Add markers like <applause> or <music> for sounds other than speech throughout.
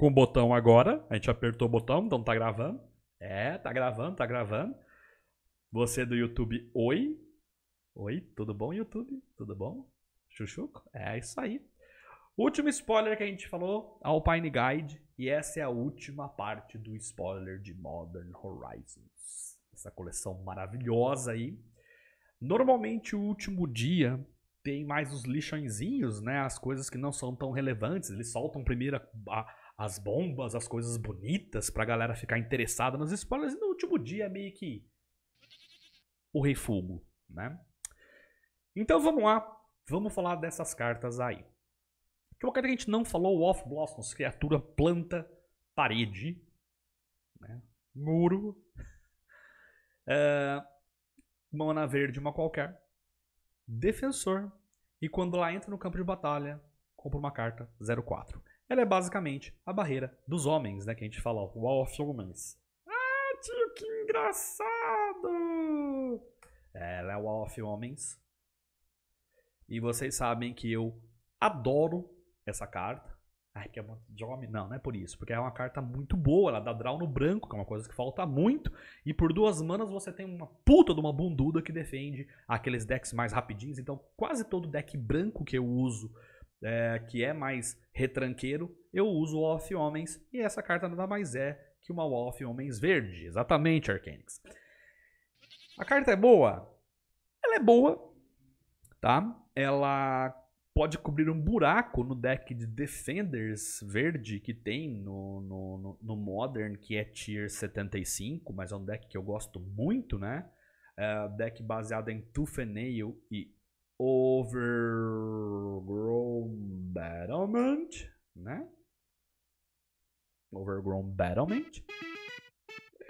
com o botão agora. A gente apertou o botão, então tá gravando. É, tá gravando, tá gravando. Você é do YouTube, oi. Oi, tudo bom, YouTube? Tudo bom? Chuchuco? É isso aí. Último spoiler que a gente falou, Alpine Guide. E essa é a última parte do spoiler de Modern Horizons. Essa coleção maravilhosa aí. Normalmente o último dia tem mais os lixõezinhos, né? As coisas que não são tão relevantes. Eles soltam primeiro a as bombas, as coisas bonitas pra galera ficar interessada nas spoilers. E no último dia, meio que o refúgio, né? Então vamos lá, vamos falar dessas cartas aí. Que é uma carta que a gente não falou, o Off Blossoms, criatura planta parede, né? muro, <laughs> é, mana verde, uma qualquer, defensor, e quando ela entra no campo de batalha, compra uma carta 04 ela é basicamente a barreira dos homens, né? Que a gente fala, ó, Wall of Humans. Ah, tio, que engraçado! Ela é o Wall of Homens. E vocês sabem que eu adoro essa carta. Ai, que é um de homem. Não, não é por isso. Porque é uma carta muito boa. Ela dá draw no branco, que é uma coisa que falta muito. E por duas manas você tem uma puta de uma bunduda que defende aqueles decks mais rapidinhos. Então, quase todo deck branco que eu uso é, que é mais retranqueiro, eu uso o of Homens e essa carta nada mais é que uma of Homens verde. Exatamente, Arcanix. A carta é boa? Ela é boa, tá? Ela pode cobrir um buraco no deck de Defenders verde que tem no, no, no Modern, que é Tier 75, mas é um deck que eu gosto muito, né? É, deck baseado em Tooth and Nail e Overgrown Battlement, né? Overgrown Battlement.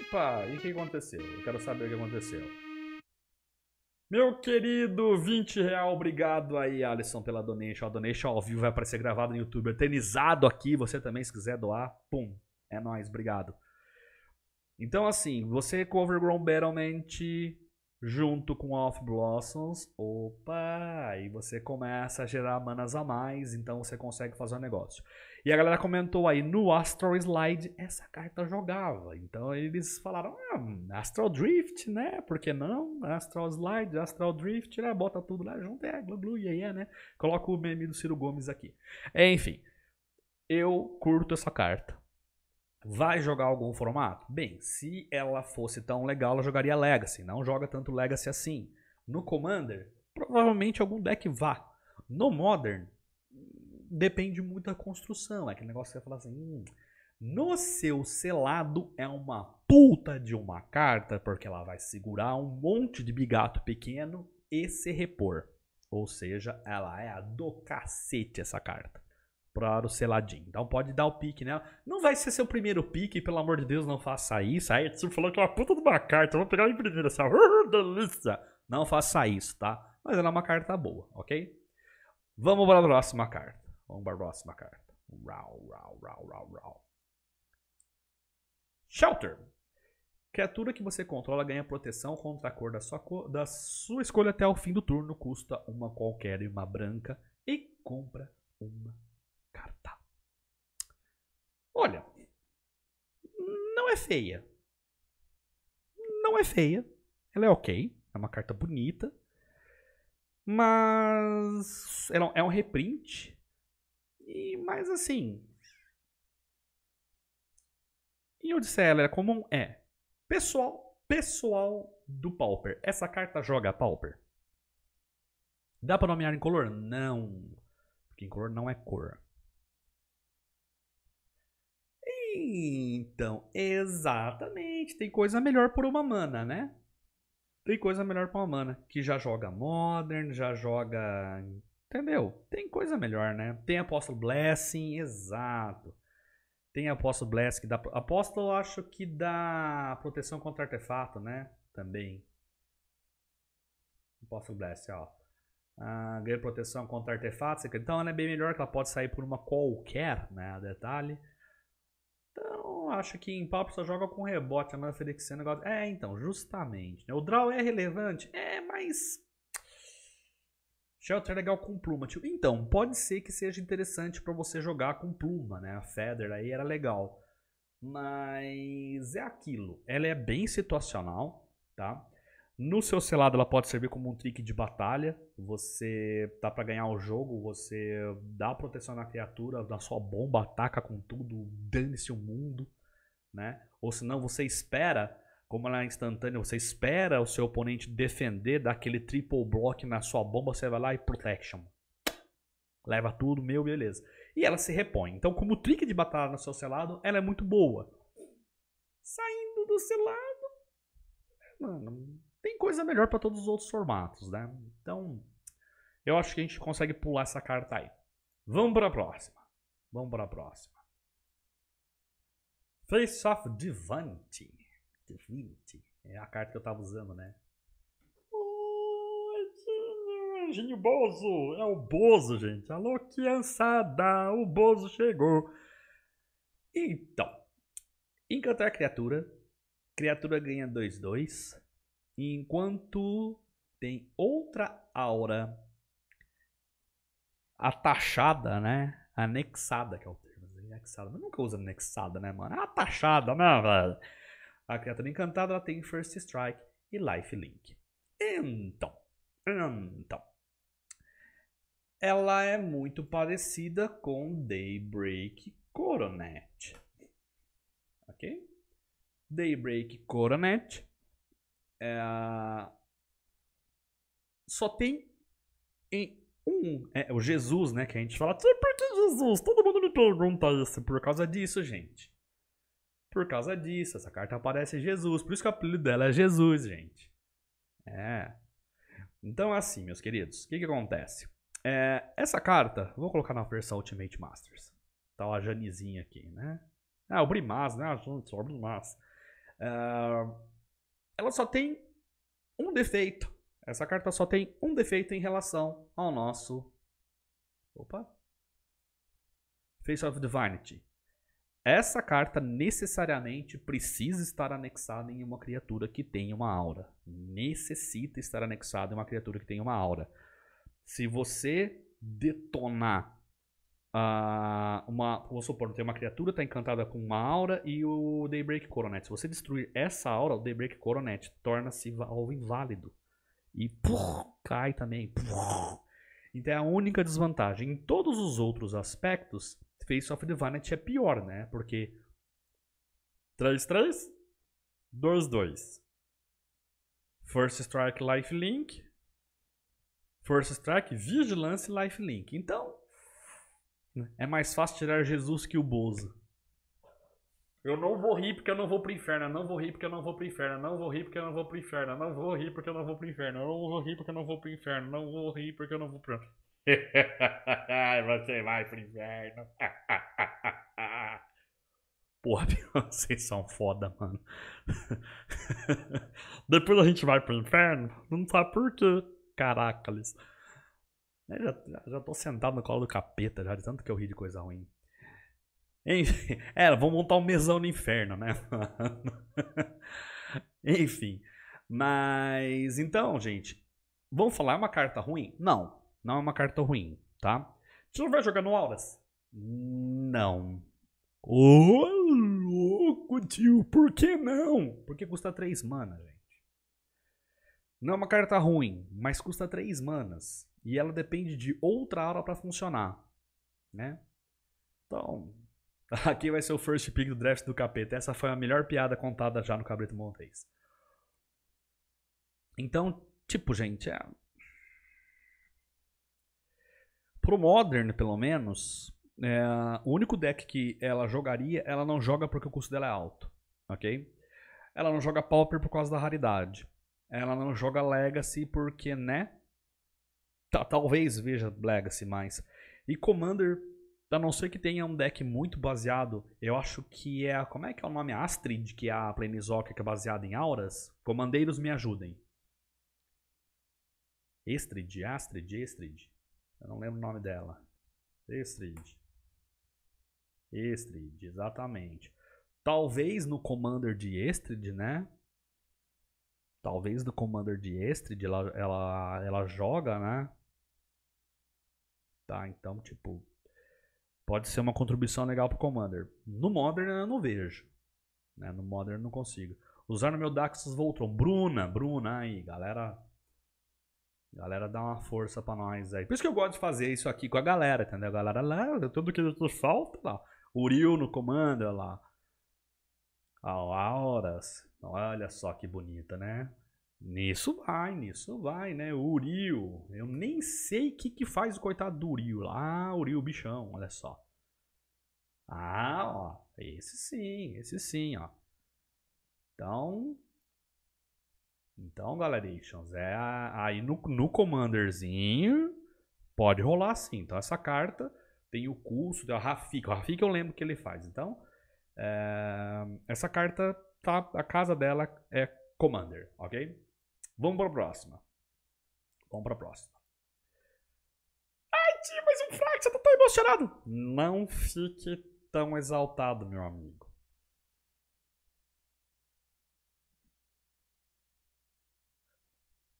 Epa, e o que aconteceu? Eu quero saber o que aconteceu. Meu querido, 20 real, obrigado aí, Alisson, pela donation. A donation ao vivo vai aparecer gravado no YouTube, eternizado aqui. Você também, se quiser doar, pum, é nóis, obrigado. Então, assim, você com Overgrown Battlement junto com Off Blossoms, opa, aí você começa a gerar manas a mais, então você consegue fazer um negócio. E a galera comentou aí, no Astro Slide, essa carta jogava. Então eles falaram, ah, Astral Drift, né? Por que não? Astral Slide, Astral Drift, né? bota tudo lá junto, é, glu, glu, aí é, né? Coloca o meme do Ciro Gomes aqui. Enfim, eu curto essa carta. Vai jogar algum formato? Bem, se ela fosse tão legal, ela jogaria Legacy. Não joga tanto Legacy assim. No Commander, provavelmente algum deck vá. No Modern, depende muito da construção. É aquele negócio que você fala assim: hum, no seu selado é uma puta de uma carta, porque ela vai segurar um monte de bigato pequeno e se repor. Ou seja, ela é a do cacete essa carta para o seladinho. Então pode dar o pique nela. Não vai ser seu primeiro pique, pelo amor de Deus, não faça isso. Aí você falou que é uma puta de uma carta, eu vou pegar e primeira, essa. <laughs> delícia! Não faça isso, tá? Mas ela é uma carta boa, ok? Vamos para a próxima carta. Vamos para a próxima carta. Rau, rau, rau, rau, rau. Shelter. Criatura que você controla ganha proteção contra a cor da sua, cor, da sua escolha até o fim do turno. Custa uma qualquer e uma branca. E compra uma Carta. Tá. Olha, não é feia. Não é feia. Ela é ok. É uma carta bonita. Mas ela é um reprint. E, mas assim. E eu disse ela era comum? É. Pessoal, pessoal do Pauper. Essa carta joga Pauper. Dá para nomear em color? Não. Porque em color não é cor. Então, exatamente. Tem coisa melhor por uma mana, né? Tem coisa melhor por uma mana. Que já joga Modern, já joga. Entendeu? Tem coisa melhor, né? Tem Apóstolo Blessing, exato. Tem Apóstolo Blessing que dá. Apóstolo, acho que dá proteção contra artefato, né? Também. Apóstolo Blessing, ó. Ah, ganha proteção contra artefatos. Então ela é bem melhor que ela pode sair por uma qualquer, né? Detalhe acha acho que em Pauper só joga com rebote, a Amanda Feliciano gosta. É, então, justamente. Né? O draw é relevante? É, mas. Shelter é legal com pluma, Tipo, Então, pode ser que seja interessante para você jogar com pluma, né? A Feather aí era legal. Mas é aquilo. Ela é bem situacional, tá? No seu selado ela pode servir como um trick de batalha. Você tá para ganhar o jogo, você dá proteção na criatura, da sua bomba, ataca com tudo, dane-se o mundo né? Ou senão você espera, como ela é instantânea, você espera o seu oponente defender daquele triple block na sua bomba, você vai lá e protection. Leva tudo, meu, beleza. E ela se repõe. Então, como trick de batalha no seu selado, ela é muito boa. Saindo do selado, mano, tem coisa melhor para todos os outros formatos, né? Então, eu acho que a gente consegue pular essa carta aí. Vamos para a próxima. Vamos para a próxima. Face of divante, divante É a carta que eu tava usando, né? Jorginho Bozo! É o Bozo, gente! Alô, criançada! O Bozo chegou! Então, encantar é a criatura. Criatura ganha 2-2. Enquanto tem outra aura atachada, né? Anexada, que é o anexada. Mas nunca usa anexada, né, mano? É uma taxada, né, velho? A criatura encantada ela tem First Strike e Life Link. Então, então. Ela é muito parecida com Daybreak Coronet. Ok? Daybreak Coronet. É... Só tem em um. É, o Jesus, né? Que a gente fala. Por que Jesus? Todo mundo pergunta tá isso por causa disso, gente. Por causa disso, essa carta aparece Jesus. Por isso que o apelido dela é Jesus, gente. É. Então, assim, meus queridos, o que, que acontece? É, essa carta, vou colocar na versão Ultimate Masters. Tá a Janizinha aqui, né? Ah, o Brimaz, né? Ah, o Brimaz. É, ela só tem um defeito. Essa carta só tem um defeito em relação ao nosso. Opa! Face of Divinity. Essa carta necessariamente precisa estar anexada em uma criatura que tem uma aura. Necessita estar anexada em uma criatura que tem uma aura. Se você detonar uh, uma. Vamos supor, tem uma criatura está encantada com uma aura e o Daybreak Coronet. Se você destruir essa aura, o Daybreak Coronet torna-se alvo inválido. E puf, cai também. Puf. Então é a única desvantagem. Em todos os outros aspectos, Face of the Vanet é pior, né? Porque 3-3, 2-2. First Strike Life Link. First Strike Vigilance Life Link. Então, é mais fácil tirar Jesus que o Bozo. Eu não vou rir porque eu não vou pro inferno. Eu não vou rir porque eu não vou pro inferno. Eu não vou rir porque eu não vou pro inferno. Eu não vou rir porque eu não vou pro inferno. Eu não vou rir porque eu não vou pro inferno. Eu não vou rir porque eu não vou pro inferno. <laughs> Você vai pro inferno. <laughs> Porra, <laughs> vocês são foda, mano. Depois a gente vai pro inferno, não sabe por quê. Caraca, Liz. Já, já tô sentado no colo do capeta, já de tanto que eu ri de coisa ruim. Enfim, era, é, vamos montar um mesão no inferno, né? Enfim, mas então, gente, vamos falar é uma carta ruim? Não, não é uma carta ruim, tá? Você não vai jogar no Auras? Não. Ô, oh, louco, tio, por que não? Porque custa 3 mana, gente. Não é uma carta ruim, mas custa 3 manas. E ela depende de outra aura para funcionar, né? Então, <laughs> aqui vai ser o first pick do draft do capeta. Essa foi a melhor piada contada já no Cabrito Montes. Então, tipo, gente, é, Pro Modern, pelo menos, é, o único deck que ela jogaria, ela não joga porque o custo dela é alto, ok? Ela não joga Pauper por causa da raridade. Ela não joga Legacy porque, né? Tá, talvez veja Legacy mais. E Commander, a não ser que tenha um deck muito baseado, eu acho que é. Como é que é o nome? Astrid, que é a Planeswalker que é baseada em auras. Comandeiros me ajudem. Estrid, Astrid, Estrid. Eu não lembro o nome dela. Estrid. Estrid, exatamente. Talvez no Commander de Estrid, né? Talvez no Commander de Estrid ela, ela, ela joga, né? Tá, então, tipo, pode ser uma contribuição legal pro Commander. No Modern eu não vejo. Né? No Modern eu não consigo. Usar no meu Daxus Voltron. Bruna, Bruna aí, galera. A galera dá uma força pra nós aí. Por isso que eu gosto de fazer isso aqui com a galera, entendeu? A galera lá, tudo que tu falta lá. Rio no comando, olha lá. A ah, Auras. Olha só que bonita, né? Nisso vai, nisso vai, né? O Rio. Eu nem sei o que, que faz o coitado do Rio lá. Ah, Uriu, bichão, olha só. Ah, ó. Esse sim, esse sim, ó. Então, então, Galerations, é aí no, no Commanderzinho pode rolar sim. Então, essa carta tem o curso da Rafika. O Rafika eu lembro que ele faz. Então, é, essa carta, tá, a casa dela é Commander, ok? Vamos para a próxima. Vamos para a próxima. Ai, tia, mas um fraco, você tá tão emocionado. Não fique tão exaltado, meu amigo.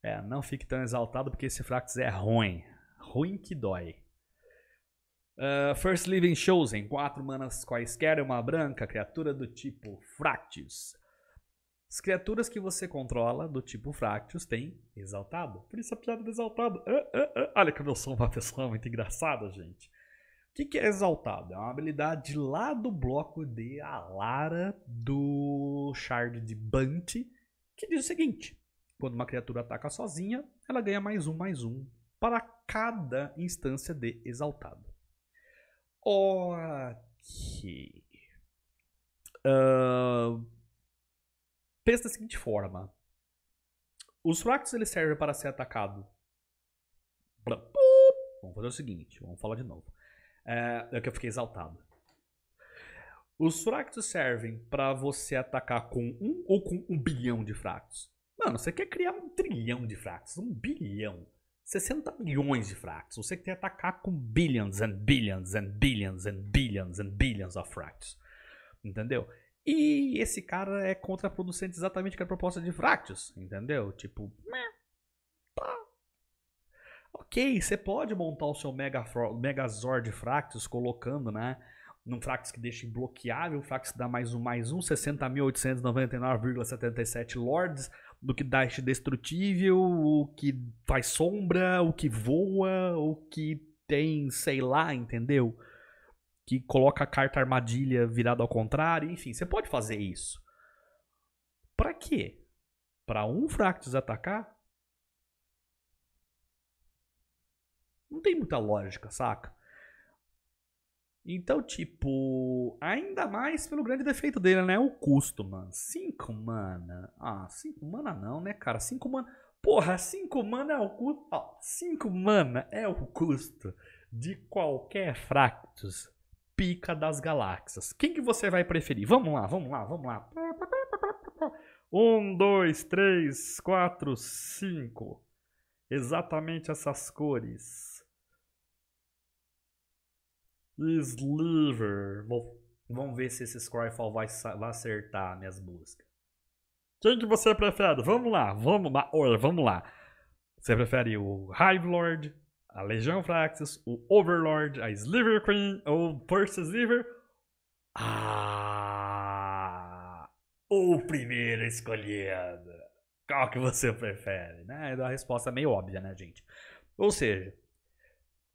É, não fique tão exaltado porque esse Fractus é ruim. Ruim que dói. Uh, First Living Shows em 4 manas quaisquer é uma branca, criatura do tipo Fractus. As criaturas que você controla do tipo Fractus têm exaltado. Por isso a piada do exaltado. Uh, uh, Olha como eu sou uma pessoa muito engraçada, gente. O que, que é exaltado? É uma habilidade lá do bloco de Alara do Shard de Bunt que diz o seguinte: quando uma criatura ataca sozinha, ela ganha mais um, mais um para cada instância de exaltado. Ok. Uh, pensa da seguinte forma. Os fractos eles servem para ser atacado. Vamos fazer o seguinte, vamos falar de novo. É, é que eu fiquei exaltado. Os fractos servem para você atacar com um ou com um bilhão de fractos. Mano, você quer criar um trilhão de fractos, um bilhão, 60 milhões de fractos. Você quer atacar com billions and billions and billions and billions and billions of fractos. Entendeu? E esse cara é contraproducente exatamente com a proposta de fractos, entendeu? Tipo, meh, tá. ok, você pode montar o seu mega, Megazord fractos colocando, né? Num Fractus que deixa bloqueável, um Fractus que dá mais um, mais um, 60.899,77 Lords do que Dash destrutível, o que faz sombra, o que voa, o que tem, sei lá, entendeu? Que coloca a carta armadilha virada ao contrário, enfim, você pode fazer isso. Para quê? Para um Fractus atacar? Não tem muita lógica, saca? Então, tipo, ainda mais pelo grande defeito dele, né? O custo, mano. 5 mana. Ah, 5 mana não, né, cara? 5 mana. Porra, 5 mana é o custo. Ó, 5 mana é o custo de qualquer Fractus pica das galáxias. Quem que você vai preferir? Vamos lá, vamos lá, vamos lá. 1, 2, 3, 4, 5. Exatamente essas cores. Sliver. Vou, vamos ver se esse Scryfall vai, vai acertar minhas buscas. Quem que você é prefere? Vamos lá, vamos lá. Olha, vamos lá. Você prefere o Hive Lord, a Legião Fraxis, o Overlord, a Sliver Queen ou o Purse Sliver? Ah! O primeiro escolhido. Qual que você prefere? Né? É uma resposta meio óbvia, né, gente? Ou seja,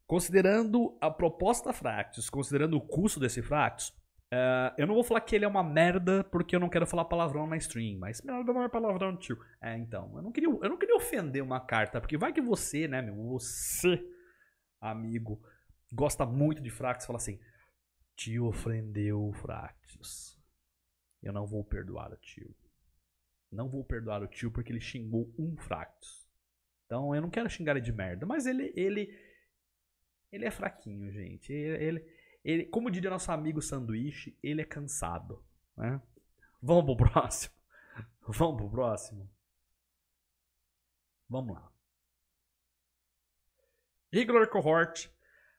Considerando a proposta Fractus, considerando o custo desse Fractus, uh, eu não vou falar que ele é uma merda porque eu não quero falar palavrão na stream, mas merda não é palavrão, tio. É, então, eu não, queria, eu não queria ofender uma carta, porque vai que você, né, meu, você, amigo, gosta muito de Fractus, fala assim, te ofendeu, Fractus. Eu não vou perdoar o tio. Não vou perdoar o tio porque ele xingou um Fractus. Então eu não quero xingar ele de merda, mas ele, ele ele é fraquinho, gente. Ele, ele, ele como diria nosso amigo Sanduíche, ele é cansado. Né? Vamos pro próximo. <laughs> Vamos pro próximo. Vamos lá. Regular Cohort.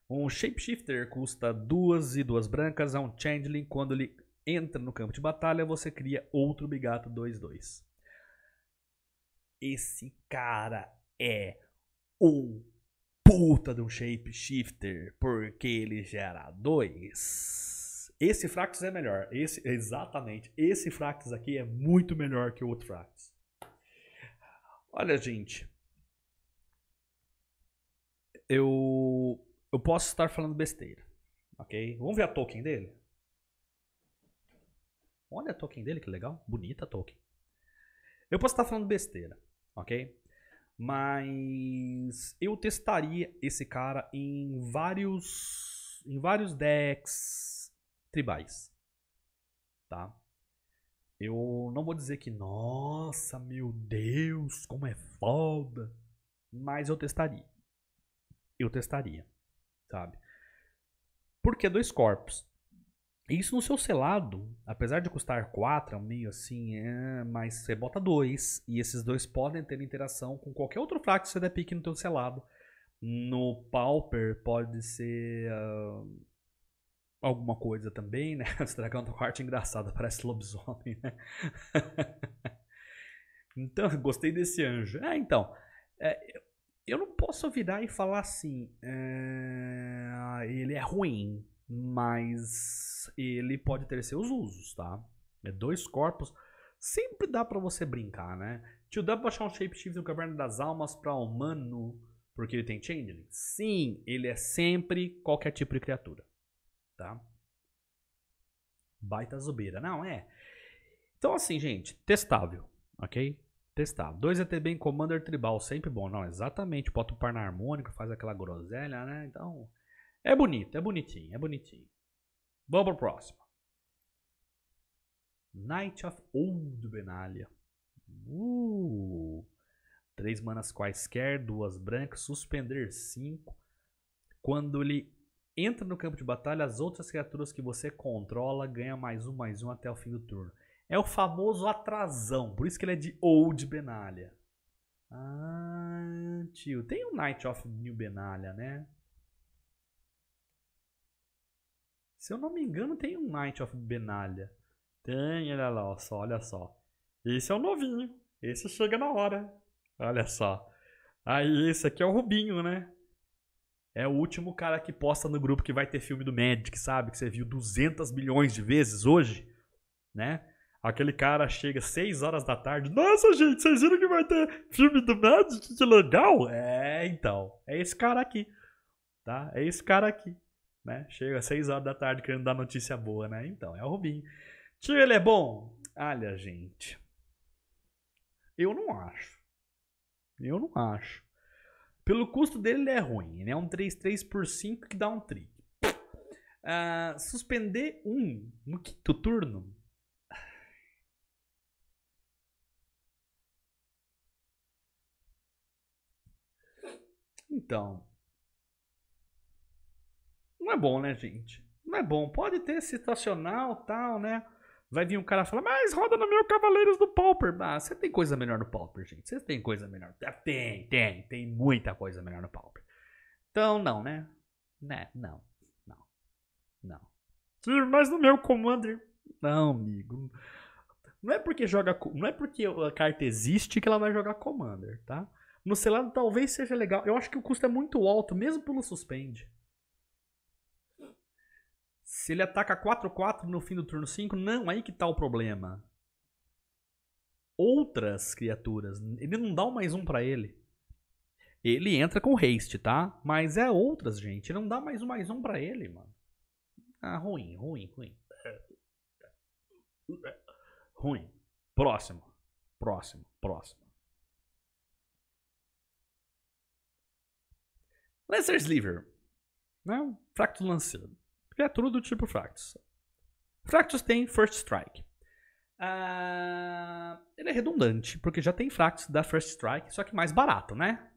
Um Shapeshifter custa duas e duas brancas. É um Changeling. Quando ele entra no campo de batalha, você cria outro Bigato 2-2. Esse cara é um puta de um shapeshifter, porque ele gera dois. Esse Fractus é melhor. Esse, exatamente. Esse Fractus aqui é muito melhor que o outro Fractus. Olha, gente. Eu, eu posso estar falando besteira. Ok? Vamos ver a token dele? Olha a token dele, que legal. Bonita a token. Eu posso estar falando besteira. Ok? Mas eu testaria esse cara em vários em vários decks tribais. Tá? Eu não vou dizer que nossa, meu Deus, como é foda, mas eu testaria. Eu testaria, sabe? Porque dois corpos. Isso no seu selado, apesar de custar 4, meio assim, é, mas você bota dois e esses dois podem ter interação com qualquer outro fraco que você der pique no teu selado. No Pauper pode ser uh, alguma coisa também, né? Esse <laughs> dragão do quarto é engraçado, <laughs> parece lobisomem, né? <laughs> então, gostei desse anjo. Ah, então, é, eu não posso virar e falar assim, é, ele é ruim, mas ele pode ter seus usos, tá? É dois corpos. Sempre dá para você brincar, né? Tio dá pode achar um shapeshift no Caverna das Almas pra humano porque ele tem changeling? Sim, ele é sempre qualquer tipo de criatura, tá? Baita zubeira, não é? Então assim, gente, testável, ok? Testável. 2 ETB em Commander Tribal, sempre bom. Não, exatamente, bota o par na harmônica, faz aquela groselha, né? Então, é bonito, é bonitinho, é bonitinho. Vamos pro próximo. Knight of Old Benalia. Uh, três manas quaisquer, duas brancas, suspender cinco. Quando ele entra no campo de batalha, as outras criaturas que você controla ganham mais um, mais um até o fim do turno. É o famoso atrasão, por isso que ele é de Old Benalia. Ah, tio, tem o um Knight of New Benalia, né? Se eu não me engano, tem um Knight of Benalha. Tem, olha lá, só, olha só. Esse é o novinho. Esse chega na hora. Olha só. Aí esse aqui é o Rubinho, né? É o último cara que posta no grupo que vai ter filme do Magic, sabe? Que você viu 200 milhões de vezes hoje, né? Aquele cara chega 6 horas da tarde. Nossa, gente, vocês viram que vai ter filme do Magic? Que legal! É, então. É esse cara aqui, tá? É esse cara aqui né? Chega às 6 horas da tarde querendo dar notícia boa, né? Então, é o Rubinho. Tio, ele é bom? Olha, gente. Eu não acho. Eu não acho. Pelo custo dele, ele é ruim. Ele é um 3-3 por 5 que dá um tri. Uh, suspender um no quinto turno. Então, não é bom, né, gente? Não é bom. Pode ter situacional tal, né? Vai vir um cara falar, mas roda no meu Cavaleiros do Pauper. Ah, você tem coisa melhor no Pauper, gente. Você tem coisa melhor. Ah, tem, tem, tem muita coisa melhor no Pauper. Então, não, né? Né, não, não, não. mas no meu Commander. Não, amigo. Não é porque joga. Não é porque a carta existe que ela vai jogar Commander, tá? No selado talvez seja legal. Eu acho que o custo é muito alto, mesmo pelo suspende. Se ele ataca 4-4 no fim do turno 5, não, aí que tá o problema. Outras criaturas. Ele não dá um mais um para ele. Ele entra com haste, tá? Mas é outras, gente. Ele não dá mais um mais um pra ele, mano. Ah, ruim, ruim, ruim. Ruim. Próximo. Próximo, próximo. Lancer Sliver. Né? Fracto lançando. Criatura do tipo Fractus. Fractus tem First Strike. Ah, ele é redundante, porque já tem Fractus da First Strike, só que mais barato, né?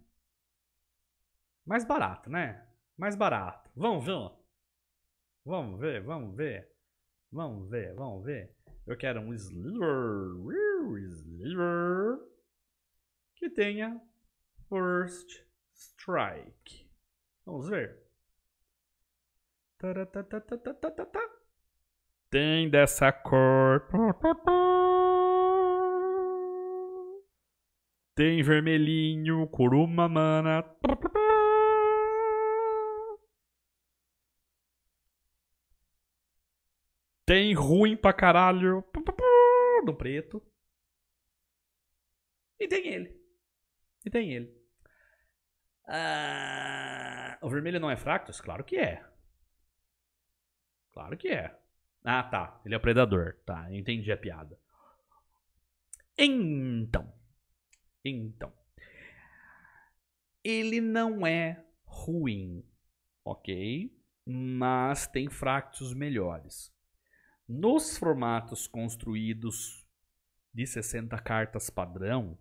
Mais barato, né? Mais barato. Vamos ver. Vamos ver, vamos ver. Vamos ver, vamos ver. Eu quero um Sliver. Sliver. Que tenha First Strike. Vamos ver. Tem dessa cor. Tem vermelhinho, curuma mana. Tem ruim pra caralho. Do preto. E tem ele. E tem ele. Ah, o vermelho não é Fractus? Claro que é. Claro que é. Ah, tá. Ele é predador. Tá, entendi a piada. Então. Então. Ele não é ruim, ok? Mas tem fractos melhores. Nos formatos construídos de 60 cartas padrão,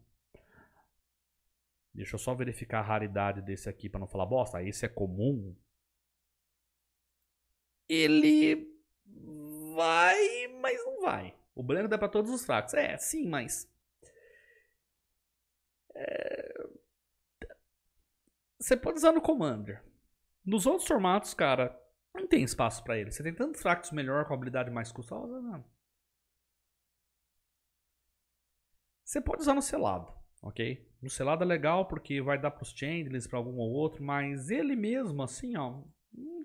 deixa eu só verificar a raridade desse aqui para não falar bosta. Esse é comum, ele uhum. vai, mas não vai. O Breno dá para todos os fracos. É, sim, mas. É... Você pode usar no Commander. Nos outros formatos, cara, não tem espaço para ele. Você tem tantos fracos melhor com habilidade mais custosa, não. Né? Você pode usar no selado, ok? No selado é legal porque vai dar pros Chandlers pra algum ou outro, mas ele mesmo, assim, ó,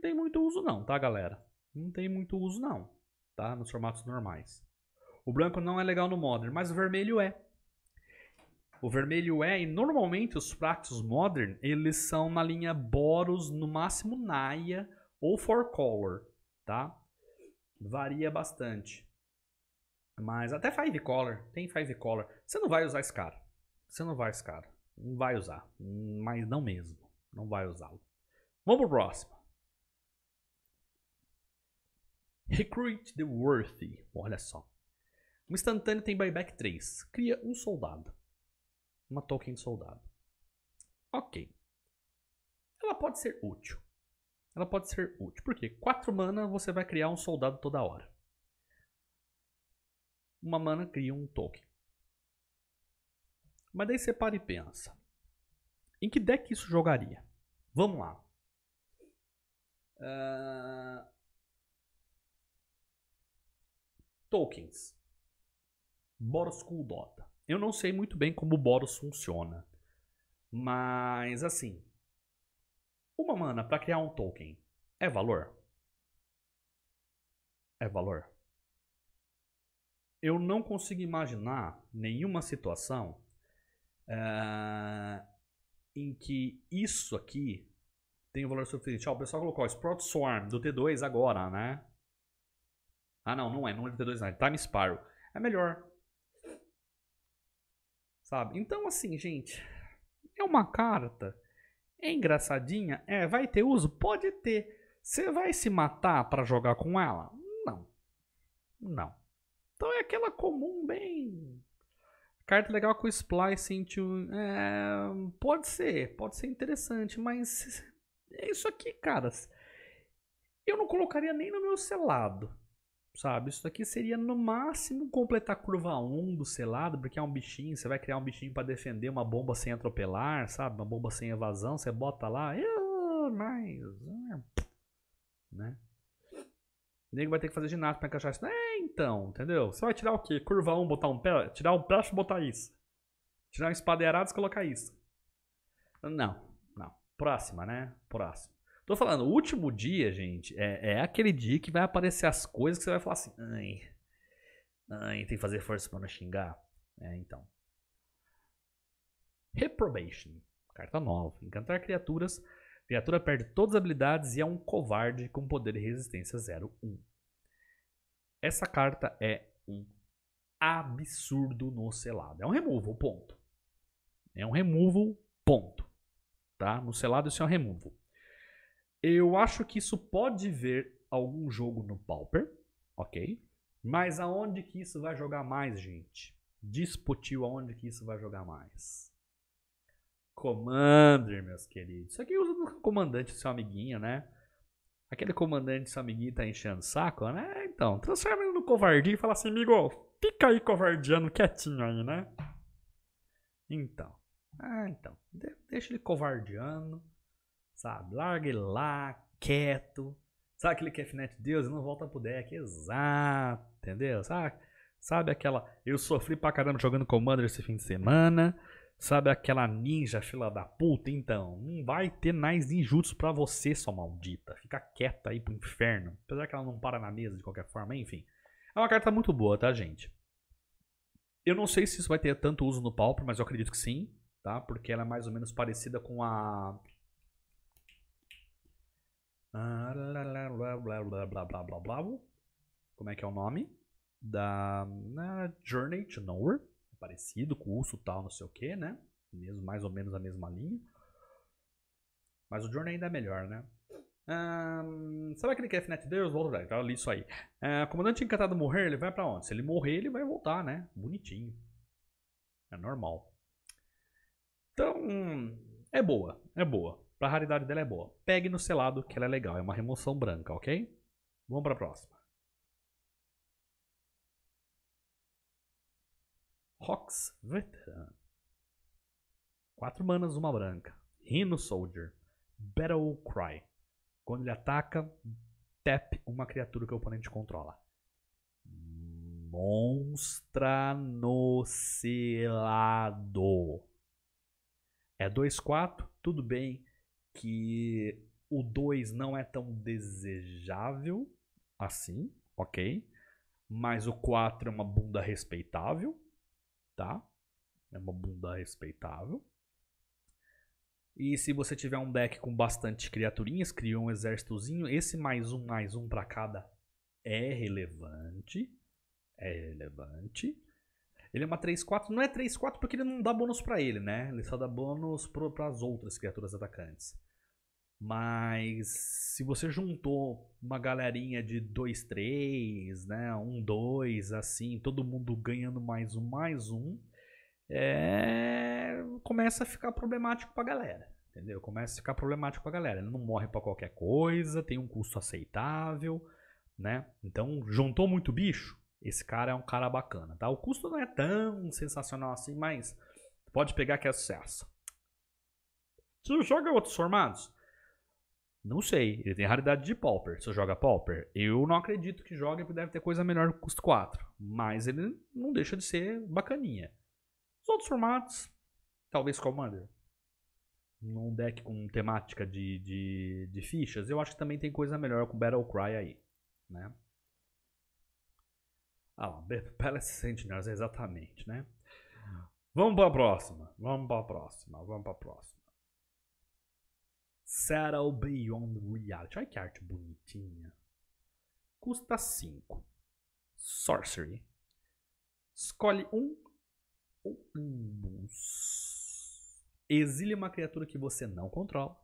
tem muito uso não, tá galera? Não tem muito uso não, tá? Nos formatos normais. O branco não é legal no Modern, mas o vermelho é. O vermelho é, e normalmente os pratos Modern, eles são na linha Boros, no máximo Naya ou Four Color, tá? Varia bastante. Mas até Five Color, tem Five Color. Você não vai usar esse cara. Você não vai esse cara. Não vai usar. Mas não mesmo. Não vai usá-lo. Vamos pro próximo. Recruit the Worthy. Olha só. Um instantâneo tem buyback 3. Cria um soldado. Uma token de soldado. Ok. Ela pode ser útil. Ela pode ser útil. porque quê? 4 mana você vai criar um soldado toda hora. Uma mana cria um token. Mas daí você para e pensa. Em que deck isso jogaria? Vamos lá. Uh, tokens. Boros o Dota. Eu não sei muito bem como o Boros funciona. Mas assim, uma mana para criar um token é valor? É valor. Eu não consigo imaginar nenhuma situação eh, em que isso aqui tem um valor suficiente. Ó, o pessoal colocou o Sprout Swarm do T2 agora, né? Ah, não, não é. Não é 32 anos. É Time Spiral. É melhor. Sabe? Então, assim, gente. É uma carta. É engraçadinha. É, vai ter uso? Pode ter. Você vai se matar para jogar com ela? Não. Não. Então é aquela comum bem. Carta legal com Splice into. É, pode ser, pode ser interessante, mas é isso aqui, caras. Eu não colocaria nem no meu selado sabe? Isso daqui seria no máximo completar a curva 1 do selado, porque é um bichinho, você vai criar um bichinho para defender uma bomba sem atropelar, sabe? Uma bomba sem evasão, você bota lá, mas, ah, né? O nego vai ter que fazer ginástica para encaixar isso. É, então, entendeu? Você vai tirar o quê? Curva 1, botar um pé, tirar um braço e botar isso. Tirar um espadeirado e colocar isso. Não, não. Próxima, né? Próxima. Tô falando, o último dia, gente, é, é aquele dia que vai aparecer as coisas que você vai falar assim, ai, ai, tem que fazer força para não xingar. É, então. Reprobation, carta nova. Encantar criaturas. Criatura perde todas as habilidades e é um covarde com poder e resistência 01. Um. Essa carta é um absurdo no selado. É um removal, ponto. É um removal, ponto. Tá? No selado isso é um removal. Eu acho que isso pode ver algum jogo no Pauper, ok? Mas aonde que isso vai jogar mais, gente? Disputiu aonde que isso vai jogar mais. Commander, meus queridos. Isso aqui usa no comandante seu amiguinho, né? Aquele comandante seu amiguinho tá enchendo o saco, né? Então, transforma ele no covardinho e fala assim, amigo, fica aí covardiano quietinho aí, né? Então. Ah, então. deixa ele covardiano sabe? largue lá, quieto. Sabe aquele que de Deus e não volta pro deck? Exato, entendeu? Sabe, sabe aquela. Eu sofri pra caramba jogando Commander esse fim de semana. Sabe aquela ninja fila da puta? Então, não vai ter mais ninjutsu pra você, sua maldita. Fica quieta aí pro inferno. Apesar que ela não para na mesa de qualquer forma, enfim. É uma carta muito boa, tá, gente? Eu não sei se isso vai ter tanto uso no pauper, mas eu acredito que sim, tá? Porque ela é mais ou menos parecida com a como é que é o nome? Da né, Journey to Nowhere. Parecido, curso tal, não sei o que, né? Mesmo, mais ou menos a mesma linha. Mas o Journey ainda é melhor, né? Um, sabe aquele que é Fnet Deus? Volta já, li isso aí. Uh, comandante encantado morrer, ele vai para onde? Se ele morrer, ele vai voltar, né? Bonitinho. É normal. Então, é boa, é boa. Pra raridade dela é boa. Pegue no selado, que ela é legal. É uma remoção branca, ok? Vamos pra próxima. Rox Veteran. Quatro manas, uma branca. Rhino Soldier. Battle Cry. Quando ele ataca, tap uma criatura que o oponente controla. Monstra no selado. É 2-4, tudo bem que o 2 não é tão desejável assim, ok? Mas o 4 é uma bunda respeitável, tá? É uma bunda respeitável. E se você tiver um deck com bastante criaturinhas, cria um exércitozinho. Esse mais um, mais um para cada é relevante. É relevante. Ele é uma 3-4. Não é 3-4 porque ele não dá bônus para ele, né? Ele só dá bônus para as outras criaturas atacantes. Mas se você juntou uma galerinha de 2, 3, né, 1, um, 2, assim, todo mundo ganhando mais um, mais um, é... começa a ficar problemático pra galera, entendeu? Começa a ficar problemático pra galera. Ele não morre pra qualquer coisa, tem um custo aceitável, né? Então, juntou muito bicho, esse cara é um cara bacana, tá? O custo não é tão sensacional assim, mas pode pegar que é sucesso. Você joga outros formatos? Não sei. Ele tem raridade de Pauper. Só joga Pauper? Eu não acredito que jogue, porque deve ter coisa melhor que custo 4. Mas ele não deixa de ser bacaninha. Os outros formatos, talvez Commander. Num deck com temática de, de, de fichas, eu acho que também tem coisa melhor com Battle Cry aí. Né? Ah, Palace Sentinels, exatamente, né? Vamos para a próxima. Vamos para a próxima. Vamos para a próxima. Settle Beyond Reality. Olha que arte bonitinha. Custa 5. Sorcery. Escolhe um ou ambos. Exile uma criatura que você não controla.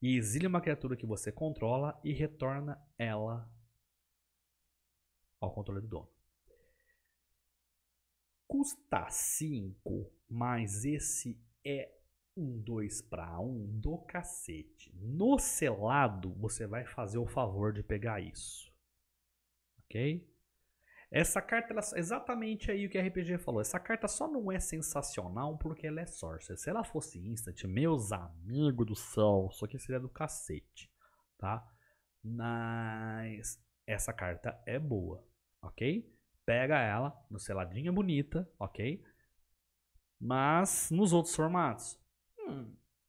E exile uma criatura que você controla e retorna ela ao controle do dono. Custa 5, mas esse é um 2 para 1 um do cacete. No selado, você vai fazer o favor de pegar isso. Ok? Essa carta, ela, exatamente aí o que a RPG falou. Essa carta só não é sensacional porque ela é sorcerer. Se ela fosse instant, meus amigos do céu, só que seria do cacete, tá? Mas essa carta é boa, ok? Pega ela no seladinha bonita, ok? Mas nos outros formatos,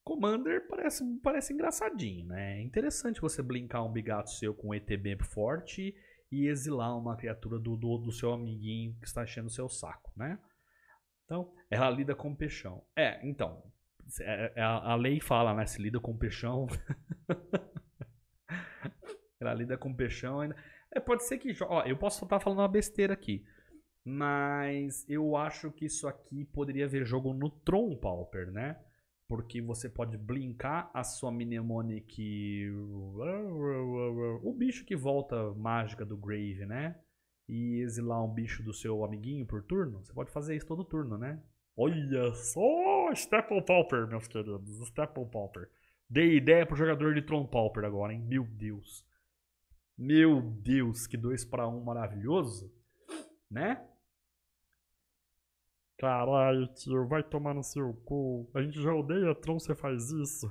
Commander parece, parece engraçadinho, né? É interessante você blinkar um bigato seu com ETB forte e exilar uma criatura do, do, do seu amiguinho que está enchendo o seu saco, né? Então, ela lida com peixão. É, então, é, é, a, a lei fala, né? Se lida com peixão. <laughs> ela lida com peixão ainda. É, pode ser que. Ó, eu posso estar falando uma besteira aqui. Mas eu acho que isso aqui poderia ver jogo no Tron Pauper, né? porque você pode blinkar a sua Mnemonic. O bicho que volta mágica do Grave, né? E exilar um bicho do seu amiguinho por turno. Você pode fazer isso todo turno, né? Olha só! Stepple Pauper, meus queridos. Stepple Pauper. Dei ideia pro jogador de Tron Pauper agora, hein? Meu Deus. Meu Deus, que 2 para 1 um maravilhoso, né? Caralho, tio, vai tomar no seu cu. A gente já odeia Tron, você faz isso.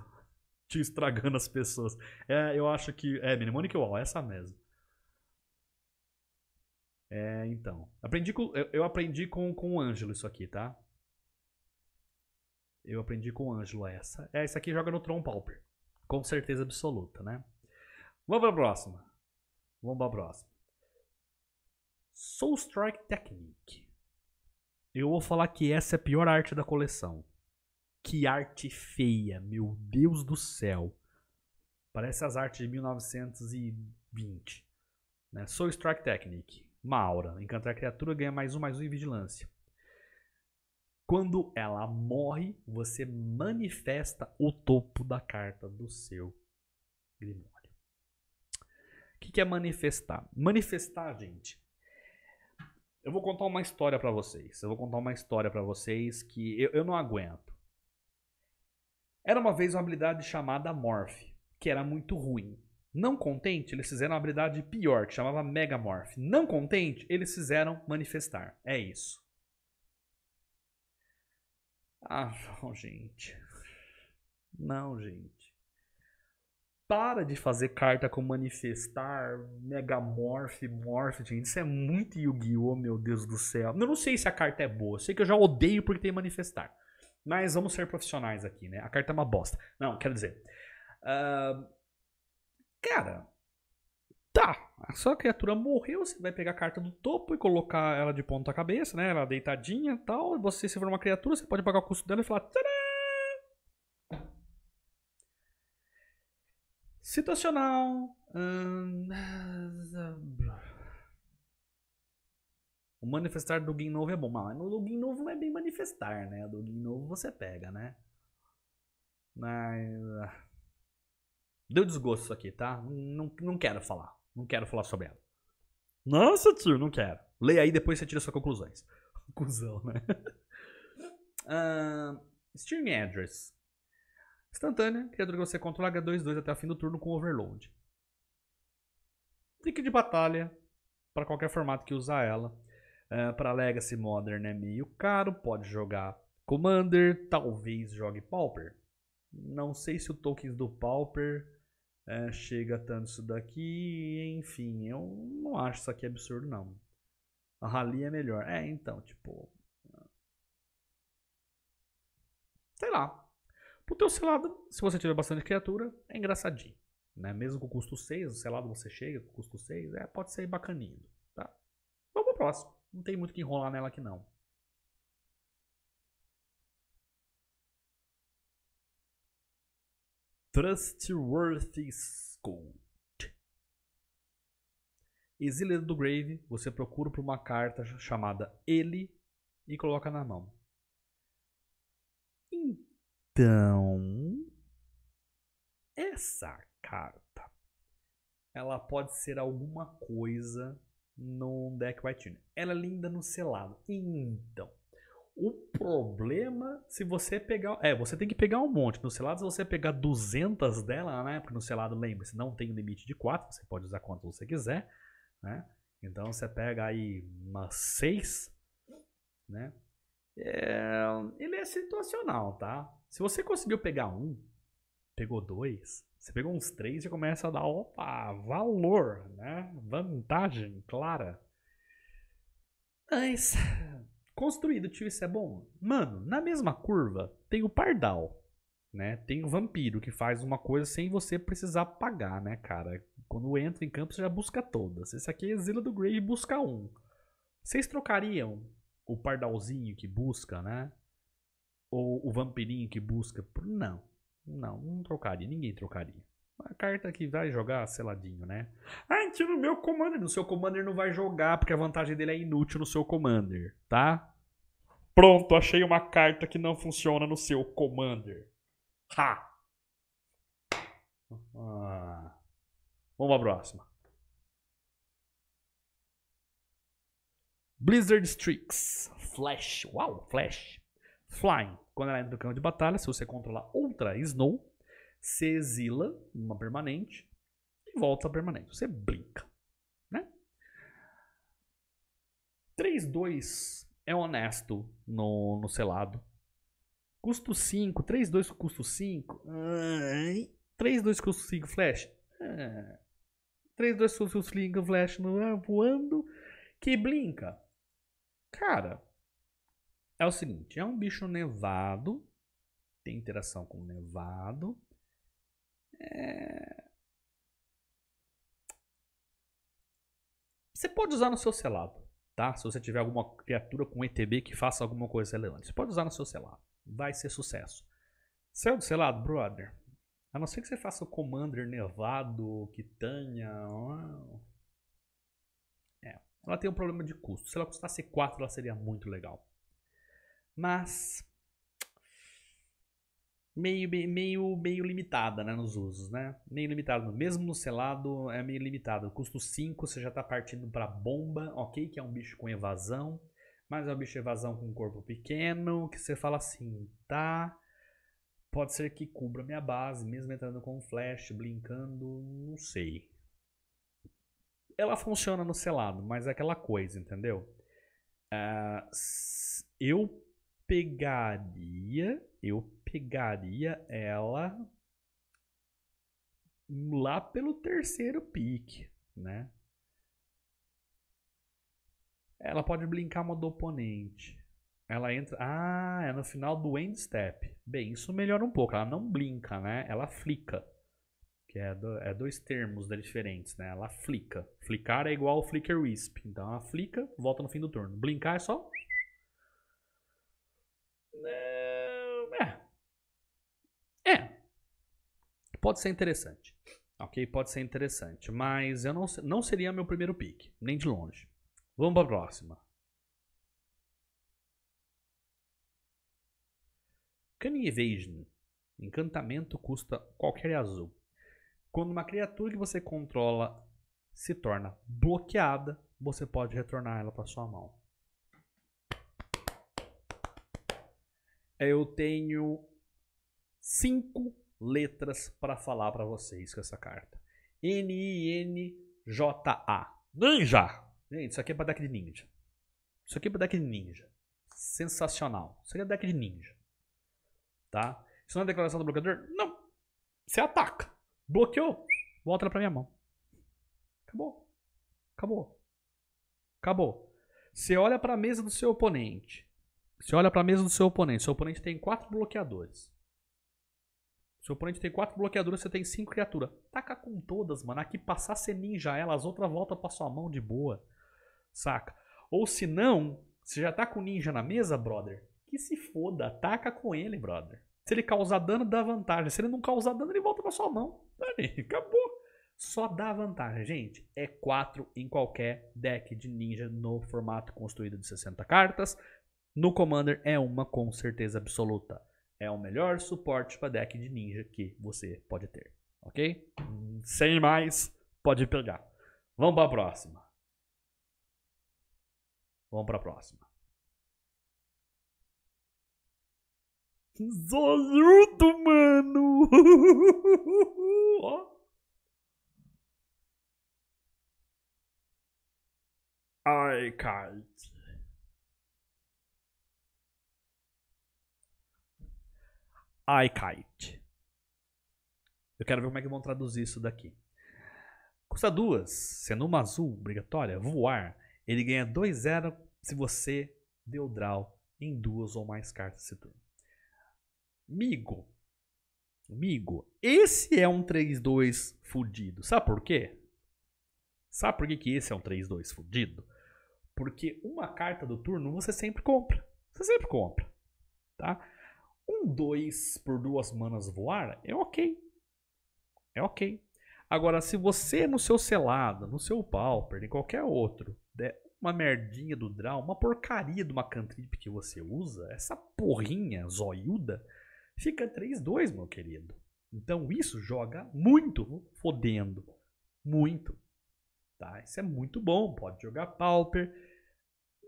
Te estragando as pessoas. É, eu acho que. É, Mnemonic Wall, essa mesmo. É, então. Aprendi com, eu, eu aprendi com, com o Ângelo isso aqui, tá? Eu aprendi com o Ângelo essa. É, essa aqui joga no Tron Pauper. Com certeza absoluta, né? Vamos pra próxima. Vamos pra próxima. Soul Strike Technique. Eu vou falar que essa é a pior arte da coleção. Que arte feia, meu Deus do céu. Parece as artes de 1920. Né? Soul Strike Technique. Uma aura. Encantar a criatura, ganha mais um, mais um em vigilância. Quando ela morre, você manifesta o topo da carta do seu grimório. O que, que é manifestar? Manifestar, gente, eu vou contar uma história para vocês. Eu vou contar uma história para vocês que eu, eu não aguento. Era uma vez uma habilidade chamada Morph, que era muito ruim. Não contente, eles fizeram uma habilidade pior, que chamava Megamorph. Não contente, eles fizeram manifestar. É isso. Ah, <laughs> não, gente. Não, gente para de fazer carta com manifestar, megamorph, morph, gente. Isso é muito Yu-Gi-Oh, meu Deus do céu. Eu não sei se a carta é boa. Eu sei que eu já odeio porque tem manifestar. Mas vamos ser profissionais aqui, né? A carta é uma bosta. Não, quero dizer. Uh, cara, tá. A sua criatura morreu, você vai pegar a carta do topo e colocar ela de ponta cabeça, né? Ela deitadinha e tal. Você, se for uma criatura, você pode pagar o custo dela e falar. Tcharam! Situacional. Hum, o manifestar do Login novo é bom, mas no Login novo não é bem manifestar, né? Do Login novo você pega, né? Mas. Deu desgosto isso aqui, tá? Não, não quero falar. Não quero falar sobre ela. Nossa, tio, não quero. Leia aí depois você tira suas conclusões. <laughs> Conclusão, né? uh, <laughs> Address. Instantânea, criatura que é você controla H2-2 até o fim do turno com Overload. Link de batalha, para qualquer formato que usar ela. Uh, é, para Legacy Modern é meio caro, pode jogar Commander, talvez jogue Pauper. Não sei se o tokens do Pauper uh, chega tanto isso daqui, enfim, eu não acho isso aqui absurdo não. A Rally é melhor. É, então, tipo... Sei lá, o teu selado, se você tiver bastante criatura, é engraçadinho. Né? Mesmo com custo 6, o selado você chega com custo 6, é, pode ser bacaninho. Tá? Vamos pro próximo. Não tem muito que enrolar nela aqui não. Trustworthy Scout. Exileiro do Grave, você procura por uma carta chamada Ele e coloca na mão. Então, essa carta ela pode ser alguma coisa num deck White Tuner. Ela é linda no selado. Então, o problema, se você pegar. É, você tem que pegar um monte. No selado, se você pegar 200 dela, né? Porque no selado, lembre-se, não tem limite de 4. Você pode usar quanto você quiser, né? Então você pega aí umas 6, né? É, ele é situacional, tá? Se você conseguiu pegar um, pegou dois, você pegou uns três e começa a dar, opa, valor, né? Vantagem clara. Mas, construído, tio, isso é bom. Mano, na mesma curva tem o pardal, né? Tem o vampiro que faz uma coisa sem você precisar pagar, né, cara? Quando entra em campo, você já busca todas. Esse aqui é Zila do Grey busca um. Vocês trocariam o pardalzinho que busca, né? ou o vampirinho que busca. Não, não, não trocaria, ninguém trocaria. Uma carta que vai jogar seladinho, né? Ah, tira o meu commander. No seu commander não vai jogar, porque a vantagem dele é inútil no seu commander, tá? Pronto, achei uma carta que não funciona no seu commander. Ha! Ah. Vamos pra próxima. Blizzard Strix. Flash. Uau, Flash. Flying. Quando ela entra no campo de batalha, se você controlar outra Snow, se exila uma permanente e volta a permanente. Você brinca. Né? 3-2 é honesto no, no selado. Custo 5, 3-2 custo 5. 3-2 custo 5 flash. 3-2 ah. custo 5 flash no, voando. Que brinca. Cara, é o seguinte: é um bicho nevado, tem interação com nevado. É... Você pode usar no seu selado, tá? Se você tiver alguma criatura com ETB que faça alguma coisa relevante, você pode usar no seu selado. Vai ser sucesso. Seu do selado, brother. A não ser que você faça o Commander Nevado, Kitania. É, ela tem um problema de custo. Se ela custasse 4, ela seria muito legal mas meio, meio, meio limitada né, nos usos, né? Meio limitada. Mesmo no selado, é meio limitado. Custo 5, você já está partindo para bomba, ok? Que é um bicho com evasão. Mas é um bicho de evasão com um corpo pequeno, que você fala assim, tá? Pode ser que cubra minha base, mesmo entrando com flash, blinkando, não sei. Ela funciona no selado, mas é aquela coisa, entendeu? Uh, eu pegaria, eu pegaria ela lá pelo terceiro pique, né? Ela pode brincar uma do oponente. Ela entra. Ah, é no final do end step. Bem, isso melhora um pouco. Ela não blinca, né? Ela flica. Que é, do... é dois termos né, diferentes, né? Ela flica. Flicar é igual ao flicker wisp. Então ela flica, volta no fim do turno. blinkar é só é. É. Pode ser interessante. Ok? Pode ser interessante. Mas eu não, não seria meu primeiro pick. Nem de longe. Vamos para a próxima. Cunning Evasion. Encantamento custa qualquer azul. Quando uma criatura que você controla se torna bloqueada, você pode retornar ela para sua mão. eu tenho cinco letras para falar para vocês com essa carta. N-I-N-J-A. Ninja! Gente, isso aqui é pra deck de ninja. Isso aqui é pra deck de ninja. Sensacional. Isso aqui é deck de ninja. Tá? Isso não é declaração do bloqueador? Não. Você ataca. Bloqueou. Volta ela pra minha mão. Acabou. Acabou. Acabou. Você olha para a mesa do seu oponente. Você olha para a mesa do seu oponente. Seu oponente tem quatro bloqueadores. Seu oponente tem quatro bloqueadores, você tem cinco criaturas. Taca com todas, mano. Aqui passar você ninja ela, as outras volta pra sua mão de boa. Saca? Ou se não, você já tá com ninja na mesa, brother? Que se foda, ataca com ele, brother. Se ele causar dano, dá vantagem. Se ele não causar dano, ele volta pra sua mão. Dane, <laughs> acabou. Só dá vantagem, gente. É 4 em qualquer deck de ninja no formato construído de 60 cartas no Commander é uma com certeza absoluta. É o melhor suporte para deck de ninja que você pode ter, ok? Sem mais, pode pegar. Vamos para a próxima. Vamos para a próxima. Zozuto, mano! <laughs> Ó. Ai, Kai. iKite. Eu quero ver como é que vão traduzir isso daqui. Custa duas, sendo uma azul obrigatória, voar. Ele ganha 2-0 se você deu draw em duas ou mais cartas esse turno. Migo. Migo. Esse é um 3-2 fudido. Sabe por quê? Sabe por quê que esse é um 3-2 fudido? Porque uma carta do turno você sempre compra. Você sempre compra. Tá? Um 2 por duas manas voar é ok. É ok. Agora, se você no seu selado, no seu pauper, em qualquer outro, der uma merdinha do draw, uma porcaria de uma cantrip que você usa, essa porrinha zoiuda, fica 3-2, meu querido. Então isso joga muito fodendo. Muito. Tá? Isso é muito bom. Pode jogar pauper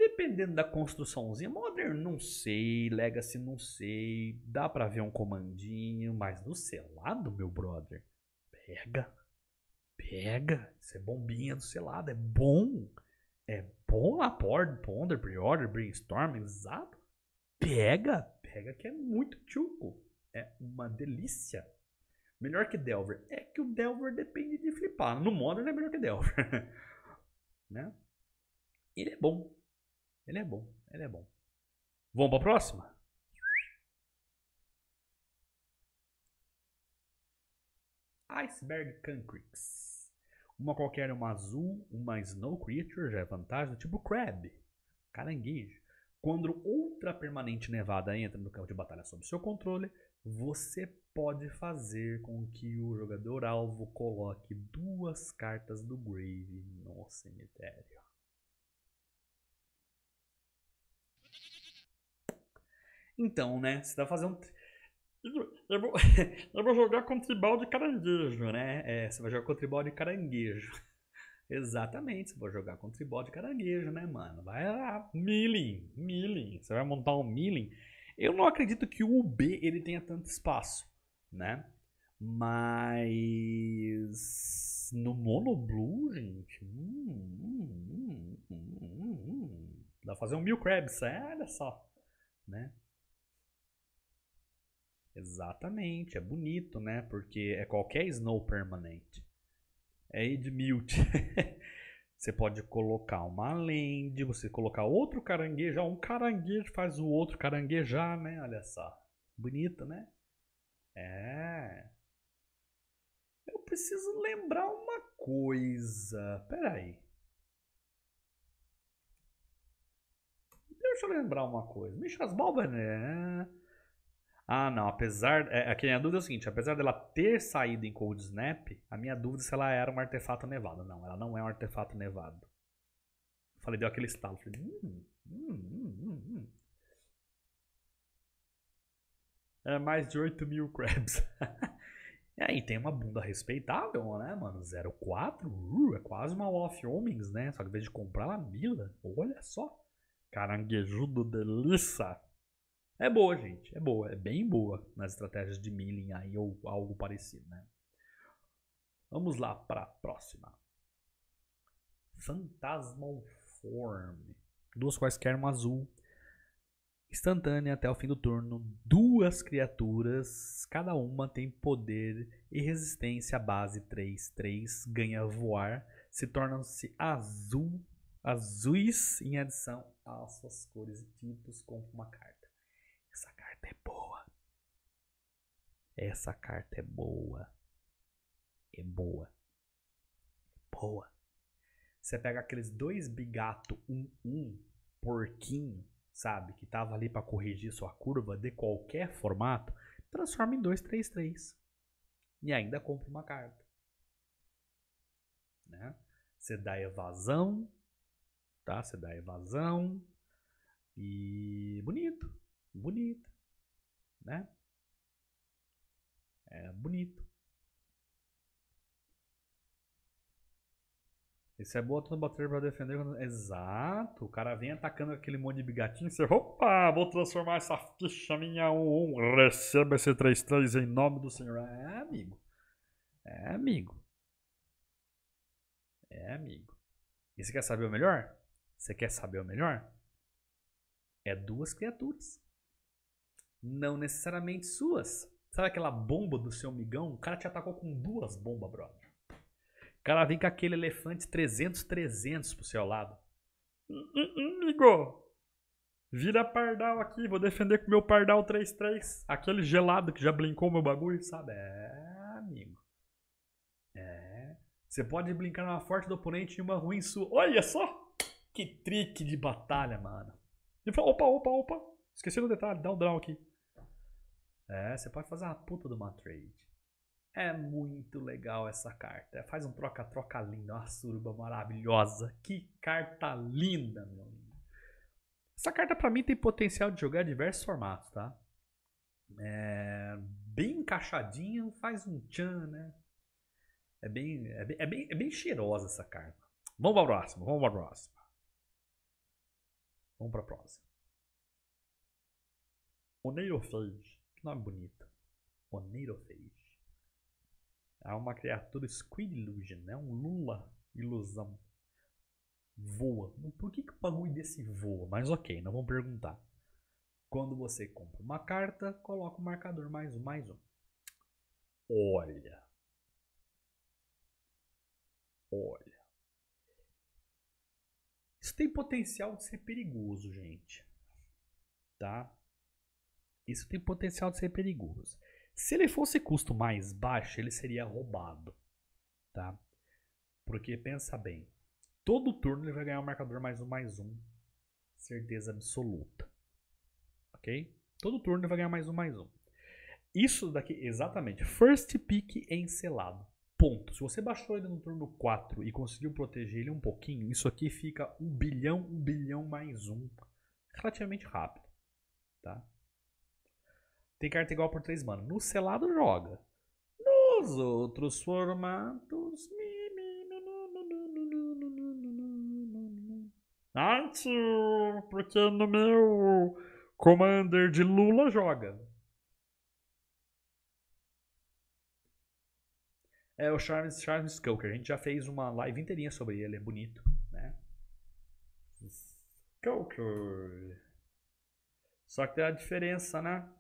Dependendo da construçãozinha, Modern não sei, Legacy não sei, dá para ver um comandinho, mas no selado, meu brother, pega, pega, isso é bombinha do selado, é bom, é bom lá, Ponder, Pre-Order, Brainstorm, exato, pega, pega que é muito tchuco, é uma delícia. Melhor que Delver, é que o Delver depende de flipar, no Modern é melhor que Delver, <laughs> né? Ele é bom, ele é bom, ele é bom. Vamos para a próxima? Iceberg Cancrix. Uma qualquer, uma azul, uma Snow Creature, já é vantagem, tipo Crab, caranguejo. Quando outra permanente nevada entra no campo de batalha sob seu controle, você pode fazer com que o jogador alvo coloque duas cartas do Grave no cemitério. Então, né? Você fazer um Eu vou, eu vou jogar com tribal de caranguejo, né? É, você vai jogar com tribal de caranguejo. Exatamente, você vai jogar com tribal de caranguejo, né, mano? Vai lá, milling, milling. Você vai montar um milling. Eu não acredito que o UB ele tenha tanto espaço, né? Mas no Mono Blue, gente, hum, hum, hum, dá pra fazer um Mil Crabs, é, olha só, né? Exatamente, é bonito, né? Porque é qualquer snow permanente. É Edmute. <laughs> você pode colocar uma land, você colocar outro caranguejo, um caranguejo faz o outro caranguejar, né? Olha só. Bonito, né? É. Eu preciso lembrar uma coisa. Peraí. Deixa eu lembrar uma coisa. Michas Balber, né? Ah, não, apesar. É, aqui é a minha dúvida é o seguinte: apesar dela ter saído em Cold Snap, a minha dúvida é se ela era um artefato nevado. Não, ela não é um artefato nevado. Falei, deu aquele estalo. Falei, hum, hum, hum, hum. hum. É mais de 8 mil <laughs> crabs. e aí tem uma bunda respeitável, né, mano? 04, uh, é quase uma off homens, né? Só que ao invés de comprar, ela mila. Olha só. Caranguejudo delícia. É boa, gente. É boa. É bem boa nas estratégias de milling aí ou algo parecido, né? Vamos lá para a próxima. Phantasmal Form. Duas quaisquer, um azul. Instantânea até o fim do turno. Duas criaturas. Cada uma tem poder e resistência base 3-3. Ganha voar. Se tornam-se azul. Azuis em adição às suas cores e tipos, com uma carta carta é boa. Essa carta é boa. É boa. É boa. Você pega aqueles dois bigato, um, um, porquinho, sabe? Que tava ali para corrigir sua curva de qualquer formato, transforma em três. E ainda compra uma carta. Né? Você dá evasão, tá? Você dá evasão. E bonito, bonito né? É bonito. Esse é botando o bater para defender. Quando... Exato. O cara vem atacando aquele monte de bigatinho. Você, opa, vou transformar essa ficha minha 1-1. Receba esse 3-3 em nome do Senhor. É, amigo. É, amigo. É, amigo. E você quer saber o melhor? Você quer saber o melhor? É duas criaturas não necessariamente suas. Sabe aquela bomba do seu migão? O cara te atacou com duas bombas, brother. O cara vem com aquele elefante 300-300 pro seu lado. Hum, hum, hum, Migo, vira pardal aqui, vou defender com meu pardal 3-3. Aquele gelado que já brincou meu bagulho, sabe? É, amigo. É. Você pode brincar numa forte do oponente e uma ruim sua. Olha só! Que trick de batalha, mano. Ele falou, opa, opa, opa. Esqueci um detalhe, dá um draw aqui. É, você pode fazer uma puta de uma trade. É muito legal essa carta. É, faz um troca-troca lindo, uma suruba maravilhosa. Que carta linda, meu amigo. Essa carta para mim tem potencial de jogar diversos formatos, tá? É, bem encaixadinha, faz um tchan, né? É bem, é bem, é bem, é bem cheirosa essa carta. Vamos para a próxima, vamos para a próxima. Vamos para a próxima. O Neil fez nome é bonito. Oneirofeish. Há é uma criatura Squid Illusion, né? Um Lula ilusão. Voa. Por que, que o bagulho desse voa? Mas ok, não vamos perguntar. Quando você compra uma carta, coloca o um marcador mais um, mais um. Olha. Olha. Isso tem potencial de ser perigoso, gente. Tá? Isso tem potencial de ser perigoso. Se ele fosse custo mais baixo, ele seria roubado, tá? Porque pensa bem, todo turno ele vai ganhar um marcador mais um mais um, certeza absoluta, ok? Todo turno ele vai ganhar mais um mais um. Isso daqui, exatamente, first pick encelado, Ponto. Se você baixou ele no turno 4 e conseguiu proteger ele um pouquinho, isso aqui fica um bilhão, um bilhão mais um, relativamente rápido, tá? Tem carta igual por três mano No selado joga. Nos outros formatos. Ai, tio, porque no meu Commander de Lula joga. É o Charles, Charles Skulker. A gente já fez uma live inteirinha sobre ele. É bonito, né? Skulker. Só que tem a diferença, né?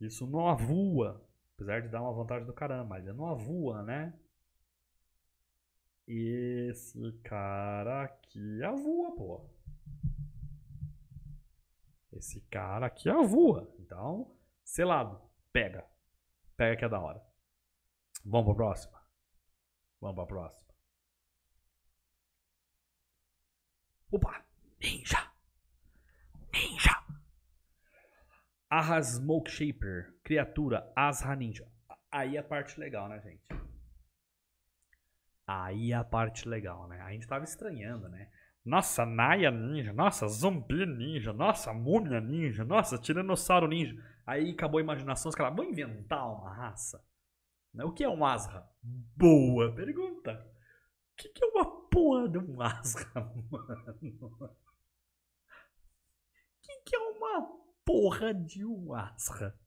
Isso não avua, apesar de dar uma vantagem do caramba, mas ele não avua, né? Esse cara aqui avua, pô. Esse cara aqui avua. Então, selado. Pega. Pega que é da hora. Vamos pra próxima. Vamos pra próxima. Opa! Ninja! Arra Smoke Shaper, criatura Asra Ninja. Aí é a parte legal, né, gente? Aí é a parte legal, né? A gente tava estranhando, né? Nossa, Naya Ninja, nossa, Zumbi Ninja, nossa, Múmia Ninja, nossa, Tiranossauro Ninja. Aí acabou a imaginação, os caras vão inventar uma raça. Né? O que é um Asra? Boa pergunta. O que, é uma porra de um Asra, <laughs> mano? O que é uma porra de um Asra.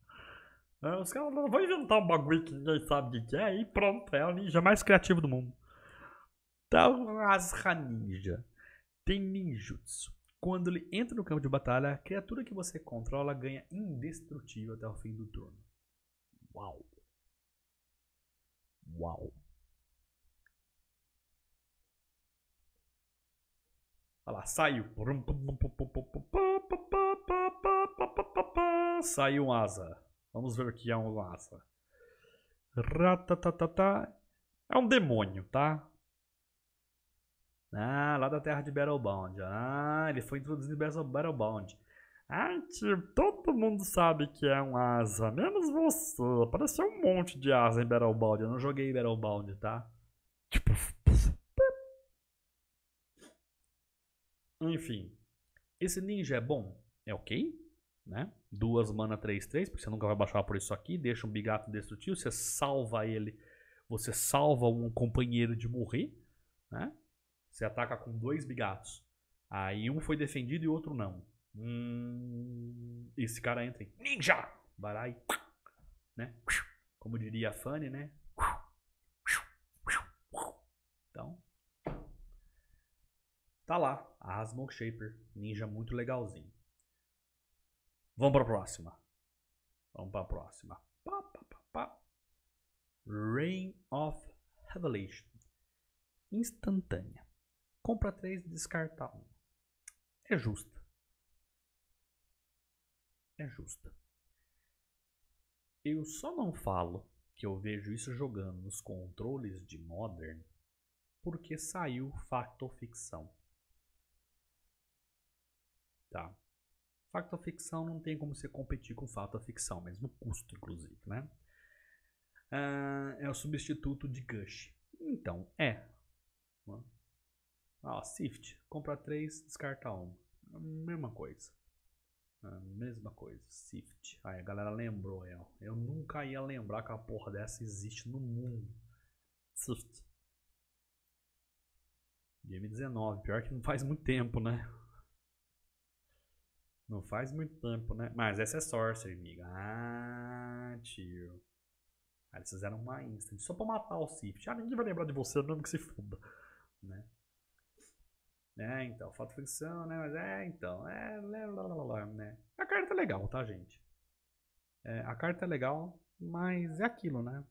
É, os caras não vão inventar um bagulho que ninguém sabe o que é e pronto, é o ninja mais criativo do mundo. Então, Asra Ninja tem ninjutsu. Quando ele entra no campo de batalha, a criatura que você controla ganha indestrutível até o fim do turno. Uau! Uau! Olha lá, saiu. Saiu um asa. Vamos ver o que é um asa. Ratatatata. É um demônio, tá? Ah, lá da terra de Battlebound. Ah, ele foi introduzido em Battlebound. Ah, tio, todo mundo sabe que é um asa, menos você. Apareceu um monte de asa em Battlebound. Eu não joguei Battlebound, tá? Tipo. Enfim. Esse ninja é bom? É ok? Né? Duas mana 3-3, porque você nunca vai baixar por isso aqui. Deixa um bigato destrutivo, você salva ele. Você salva um companheiro de morrer. Né? Você ataca com dois bigatos. Aí um foi defendido e outro não. Hum, esse cara entra em ninja! Vai lá e. Né? Como diria a Fanny, né? Então. Tá lá. Asmog Shaper. Ninja muito legalzinho. Vamos para a próxima. Vamos para a próxima. Pá, pá, pá, Rain of Revelation. Instantânea. Compra 3 e descarta 1. Um. É justa. É justa. Eu só não falo que eu vejo isso jogando nos controles de Modern porque saiu fato ou ficção. Tá? Fato ou ficção não tem como você competir com fato ou ficção, mesmo custo, inclusive, né? Ah, é o substituto de Gush. Então, é. Ah, Sift. Compra três, descarta um. É mesma coisa. É mesma coisa, Sift. Aí a galera lembrou, é, Eu nunca ia lembrar que a porra dessa existe no mundo. Sift. 19, pior que não faz muito tempo, né? Não faz muito tempo, né? Mas essa é Sorcery, amiga. Ah, tio. Aí ah, eles fizeram uma instant só pra matar o Sif. Ah, ninguém vai lembrar de você, mesmo que se foda. Né? É, então, falta ficção, né? Mas é, então, é, né, lá, lá, lá, né? A carta é legal, tá, gente? É, a carta é legal, mas é aquilo, né?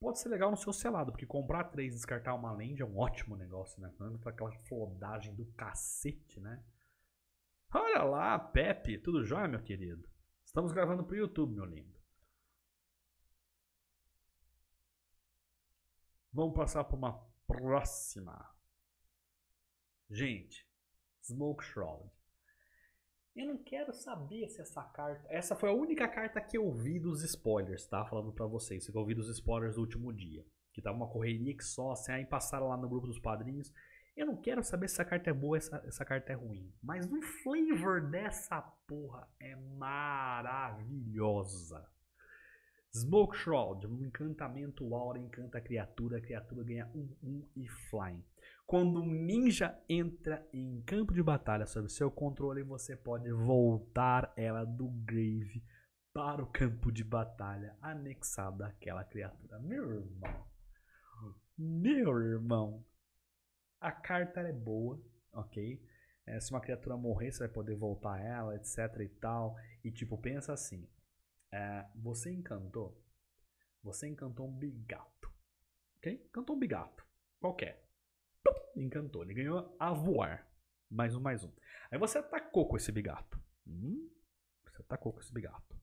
pode ser legal no seu selado, porque comprar três e descartar uma land é um ótimo negócio, né? Para aquela flodagem do cacete, né? Olha lá, Pepe, tudo jóia, meu querido? Estamos gravando pro YouTube, meu lindo. Vamos passar para uma próxima. Gente, Smoke Shroud. Eu não quero saber se essa carta. Essa foi a única carta que eu vi dos spoilers, tá? Falando para vocês. Eu ouvi dos spoilers do último dia. Que tava uma correria que só, assim, aí passaram lá no grupo dos padrinhos. Eu não quero saber se essa carta é boa essa, essa carta é ruim. Mas o flavor dessa porra é maravilhosa. Smoke Shroud, um encantamento aura, encanta a criatura, a criatura ganha 1, 1 e flying. Quando um ninja entra em campo de batalha sob seu controle, você pode voltar ela do grave para o campo de batalha anexada àquela criatura. Meu irmão, meu irmão, a carta é boa, ok? É, se uma criatura morrer, você vai poder voltar ela, etc e tal. E tipo, pensa assim: é, você encantou, você encantou um bigato, ok? Encantou um bigato, qualquer. <laughs> encantou. Ele ganhou a voar. Mais um, mais um. Aí você atacou com esse bigato. Hum, você atacou com esse bigato.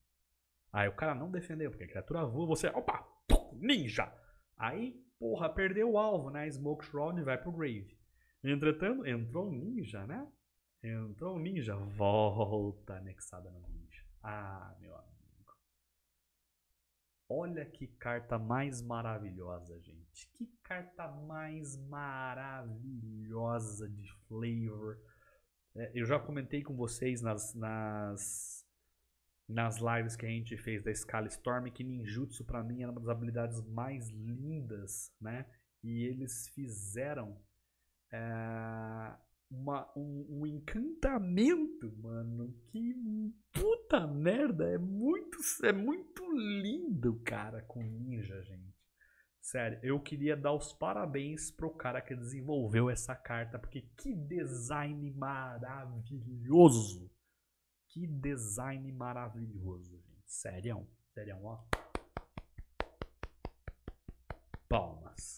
Aí o cara não defendeu, porque a criatura voa, você. Opa! Pum, ninja! Aí, porra, perdeu o alvo, né? Smoke Shroud vai pro Grave. Entretanto, entrou um ninja, né? Entrou um ninja. Volta anexada no ninja. Ah, meu amigo. Olha que carta mais maravilhosa, gente. Que carta mais maravilhosa de flavor. É, eu já comentei com vocês nas, nas, nas lives que a gente fez da Scala Storm que Ninjutsu para mim era uma das habilidades mais lindas, né? E eles fizeram é, uma, um, um, encantamento, mano. Que puta merda. É muito, é muito lindo, cara, com ninja, gente. Sério, eu queria dar os parabéns pro cara que desenvolveu essa carta, porque que design maravilhoso! Que design maravilhoso, gente. Sério, sério, ó. Palmas.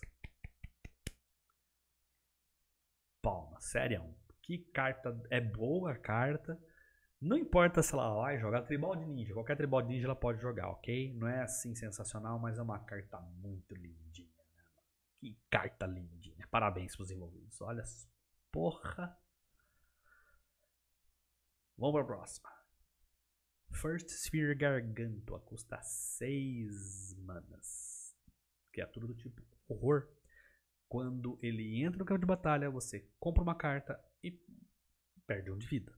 palmas, sério. Que carta, é boa a carta. Não importa se ela vai jogar tribal de ninja, qualquer tribal de ninja ela pode jogar, ok? Não é assim sensacional, mas é uma carta muito lindinha. Né? Que carta lindinha. Parabéns para os envolvidos. Olha, porra. Vamos para a próxima. First Sphere Gargantua custa 6 manas. Criatura é do tipo horror. Quando ele entra no campo de batalha, você compra uma carta e perde um de vida.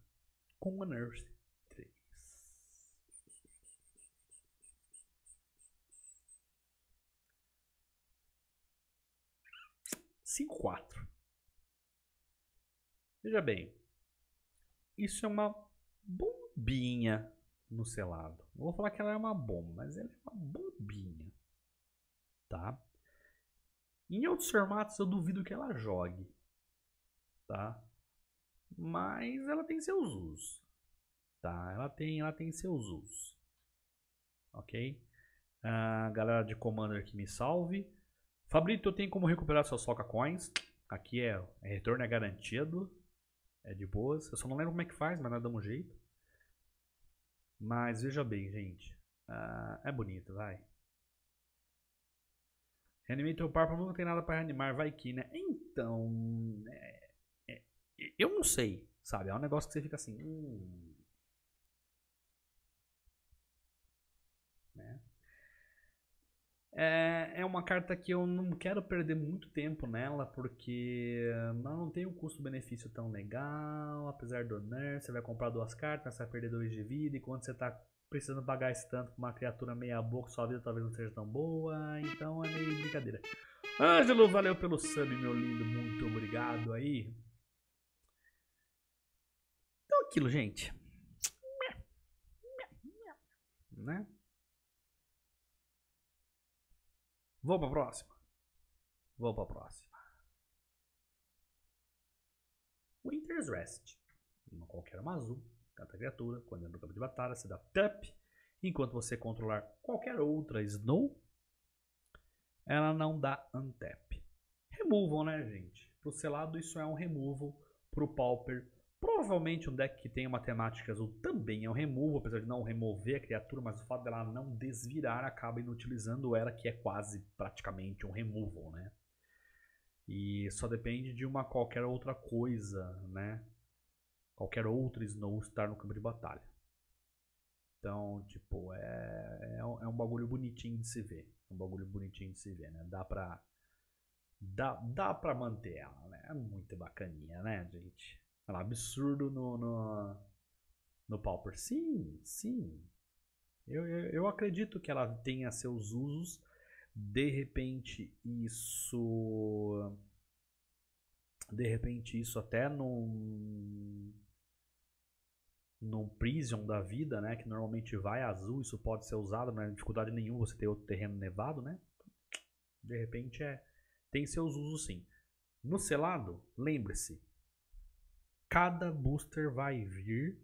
Com Nurse 3. Cinco, quatro. Veja bem, isso é uma bombinha no selado. Não vou falar que ela é uma bomba, mas ela é uma bombinha, tá? Em outros formatos eu duvido que ela jogue, tá? Mas ela tem seus usos, tá? Ela tem, ela tem seus usos, ok? A galera de Commander que me salve. Fabrício, tenho como recuperar suas Soca Coins? Aqui é, é retorno é garantido, é de boas. Eu só não lembro como é que faz, mas nós damos um jeito. Mas veja bem, gente, ah, é bonito, vai. Reanimei teu par, não tem nada para reanimar, vai que, né? Então. Né, é, é, eu não sei, sabe? É um negócio que você fica assim. Hum, né? É, é uma carta que eu não quero perder muito tempo nela, porque ela não tem um custo-benefício tão legal. Apesar do nerf, você vai comprar duas cartas, você vai perder dois de vida, enquanto você tá precisando pagar esse tanto pra uma criatura meia boca, sua vida talvez não seja tão boa, então é meio brincadeira. Ângelo, valeu pelo sub, meu lindo, muito obrigado aí. Então aquilo, gente. Né? Vou pra próxima. Vou pra próxima. Winter's Rest. Uma qualquer uma azul. Cada criatura, quando entra no campo de batalha, se dá tap. Enquanto você controlar qualquer outra Snow, ela não dá untap. Removal, né, gente? Pro selado, isso é um removal. Pro Pauper, provavelmente um deck que tenha uma temática azul também é um removal, apesar de não remover a criatura, mas o fato dela não desvirar acaba inutilizando ela, que é quase praticamente um removal, né? E só depende de uma qualquer outra coisa, né? qualquer outro Snow estar no campo de batalha. Então, tipo, é, é, um, é um bagulho bonitinho de se ver. É um bagulho bonitinho de se ver, né? Dá pra, dá, dá pra manter ela, né? É muito bacaninha, né, gente? É um absurdo no, no, no Pauper. Sim, sim. Eu, eu, eu acredito que ela tenha seus usos. De repente, isso. De repente, isso até não num Prison da vida, né? Que normalmente vai azul, isso pode ser usado, não é dificuldade nenhuma você ter outro terreno nevado, né? De repente é tem seus usos sim. No selado, lembre-se, cada booster vai vir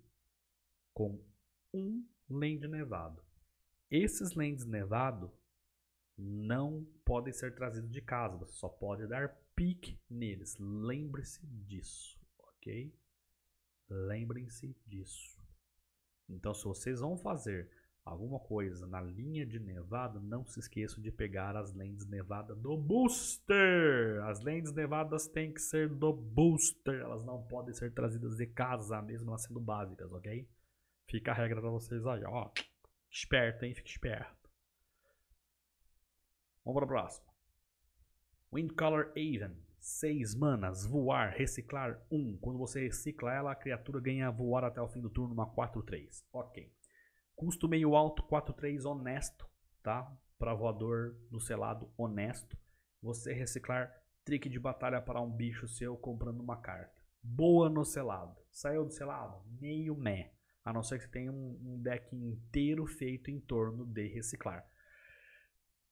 com um land nevado. Esses lands nevado não podem ser trazidos de casa, você só pode dar pique neles. Lembre-se disso, ok? Lembrem-se disso. Então, se vocês vão fazer alguma coisa na linha de nevada, não se esqueçam de pegar as lentes nevadas do booster. As lentes nevadas têm que ser do booster, elas não podem ser trazidas de casa, mesmo elas sendo básicas, ok? Fica a regra para vocês aí, ó. Esperto, hein? Fique esperto. Vamos para o próximo. Wind Color Aven. Seis manas, voar, reciclar 1. Um. Quando você recicla ela, a criatura ganha voar até o fim do turno, uma 4-3. Ok. Custo meio alto, 4-3 honesto, tá? Para voador no selado honesto. Você reciclar trick de batalha para um bicho seu comprando uma carta. Boa no selado. Saiu do selado? Meio meh. A não ser que você tenha um, um deck inteiro feito em torno de reciclar.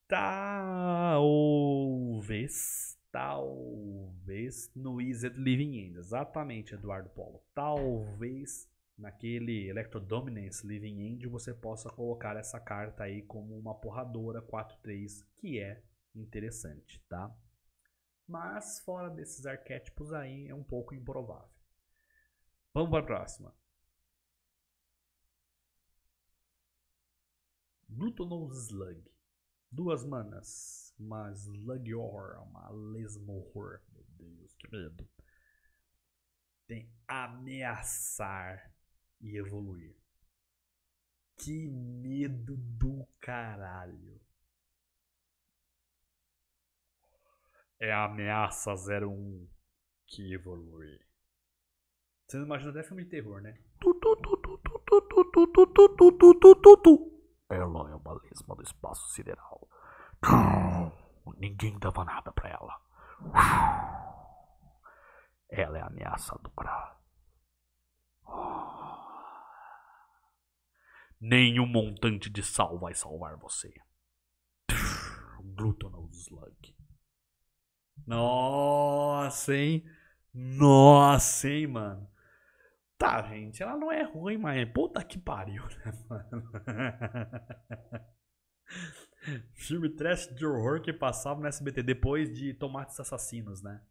Talvez talvez no Eased Living End. Exatamente, Eduardo Polo. Talvez naquele Electro Dominance Living End você possa colocar essa carta aí como uma porradora 4-3, que é interessante, tá? Mas fora desses arquétipos aí é um pouco improvável. Vamos para a próxima. Glutonous Slug. Duas manas mas Lugior, uma lesma horror. Meu Deus, que medo. Tem ameaçar e evoluir. Que medo do caralho. É a ameaça 01 que evolui. Você não imagina até filme de terror, né? Ela é uma lesma do espaço sideral. Ninguém dava nada para ela. Ela é ameaçadora. Nenhum montante de sal vai salvar você. Glutonal Slug. Nossa, hein? Nossa, hein, mano? Tá, gente, ela não é ruim, mas puta que pariu, né, mano? <laughs> Filme trash de horror que passava no SBT depois de Tomates Assassinos, né?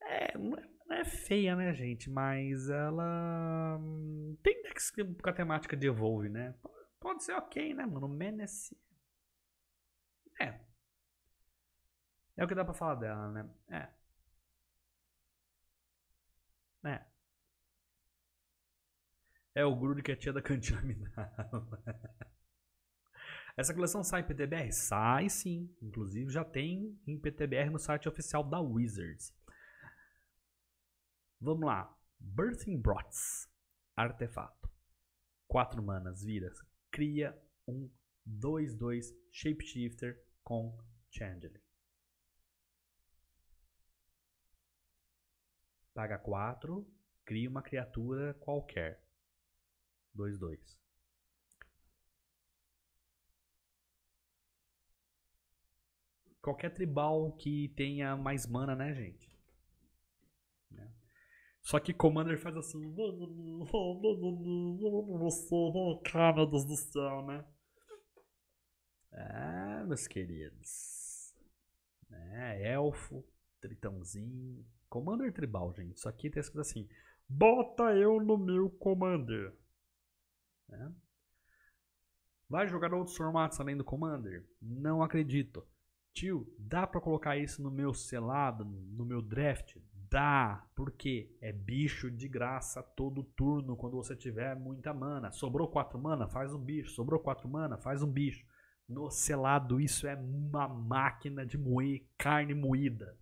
É, não é, é feia, né, gente? Mas ela. Hum, tem Dex com a temática de Evolve, né? Pode ser ok, né, mano? Menace. É. É o que dá pra falar dela, né? É. É. É o grude que a tia da cantina me dava. <laughs> Essa coleção sai em PTBR? Sai sim. Inclusive já tem em PTBR no site oficial da Wizards. Vamos lá. Birthing Brots. Artefato. 4 manas, viras. Cria um 2-2 Shapeshifter com Changeling. Paga 4. Cria uma criatura qualquer. 2-2. qualquer tribal que tenha mais mana, né, gente? Né? Só que Commander faz assim. Cara, meu Deus do céu, né? Ah, meus queridos. É, elfo, tritãozinho. Commander tribal, gente. Isso aqui tá escrito assim. Bota eu no meu Commander. Né? Vai jogar outros formatos além do Commander? Não acredito. Tio, dá para colocar isso no meu selado, no meu draft? Dá, porque é bicho de graça todo turno quando você tiver muita mana. Sobrou quatro mana, faz um bicho. Sobrou quatro mana, faz um bicho. No selado, isso é uma máquina de moer carne moída.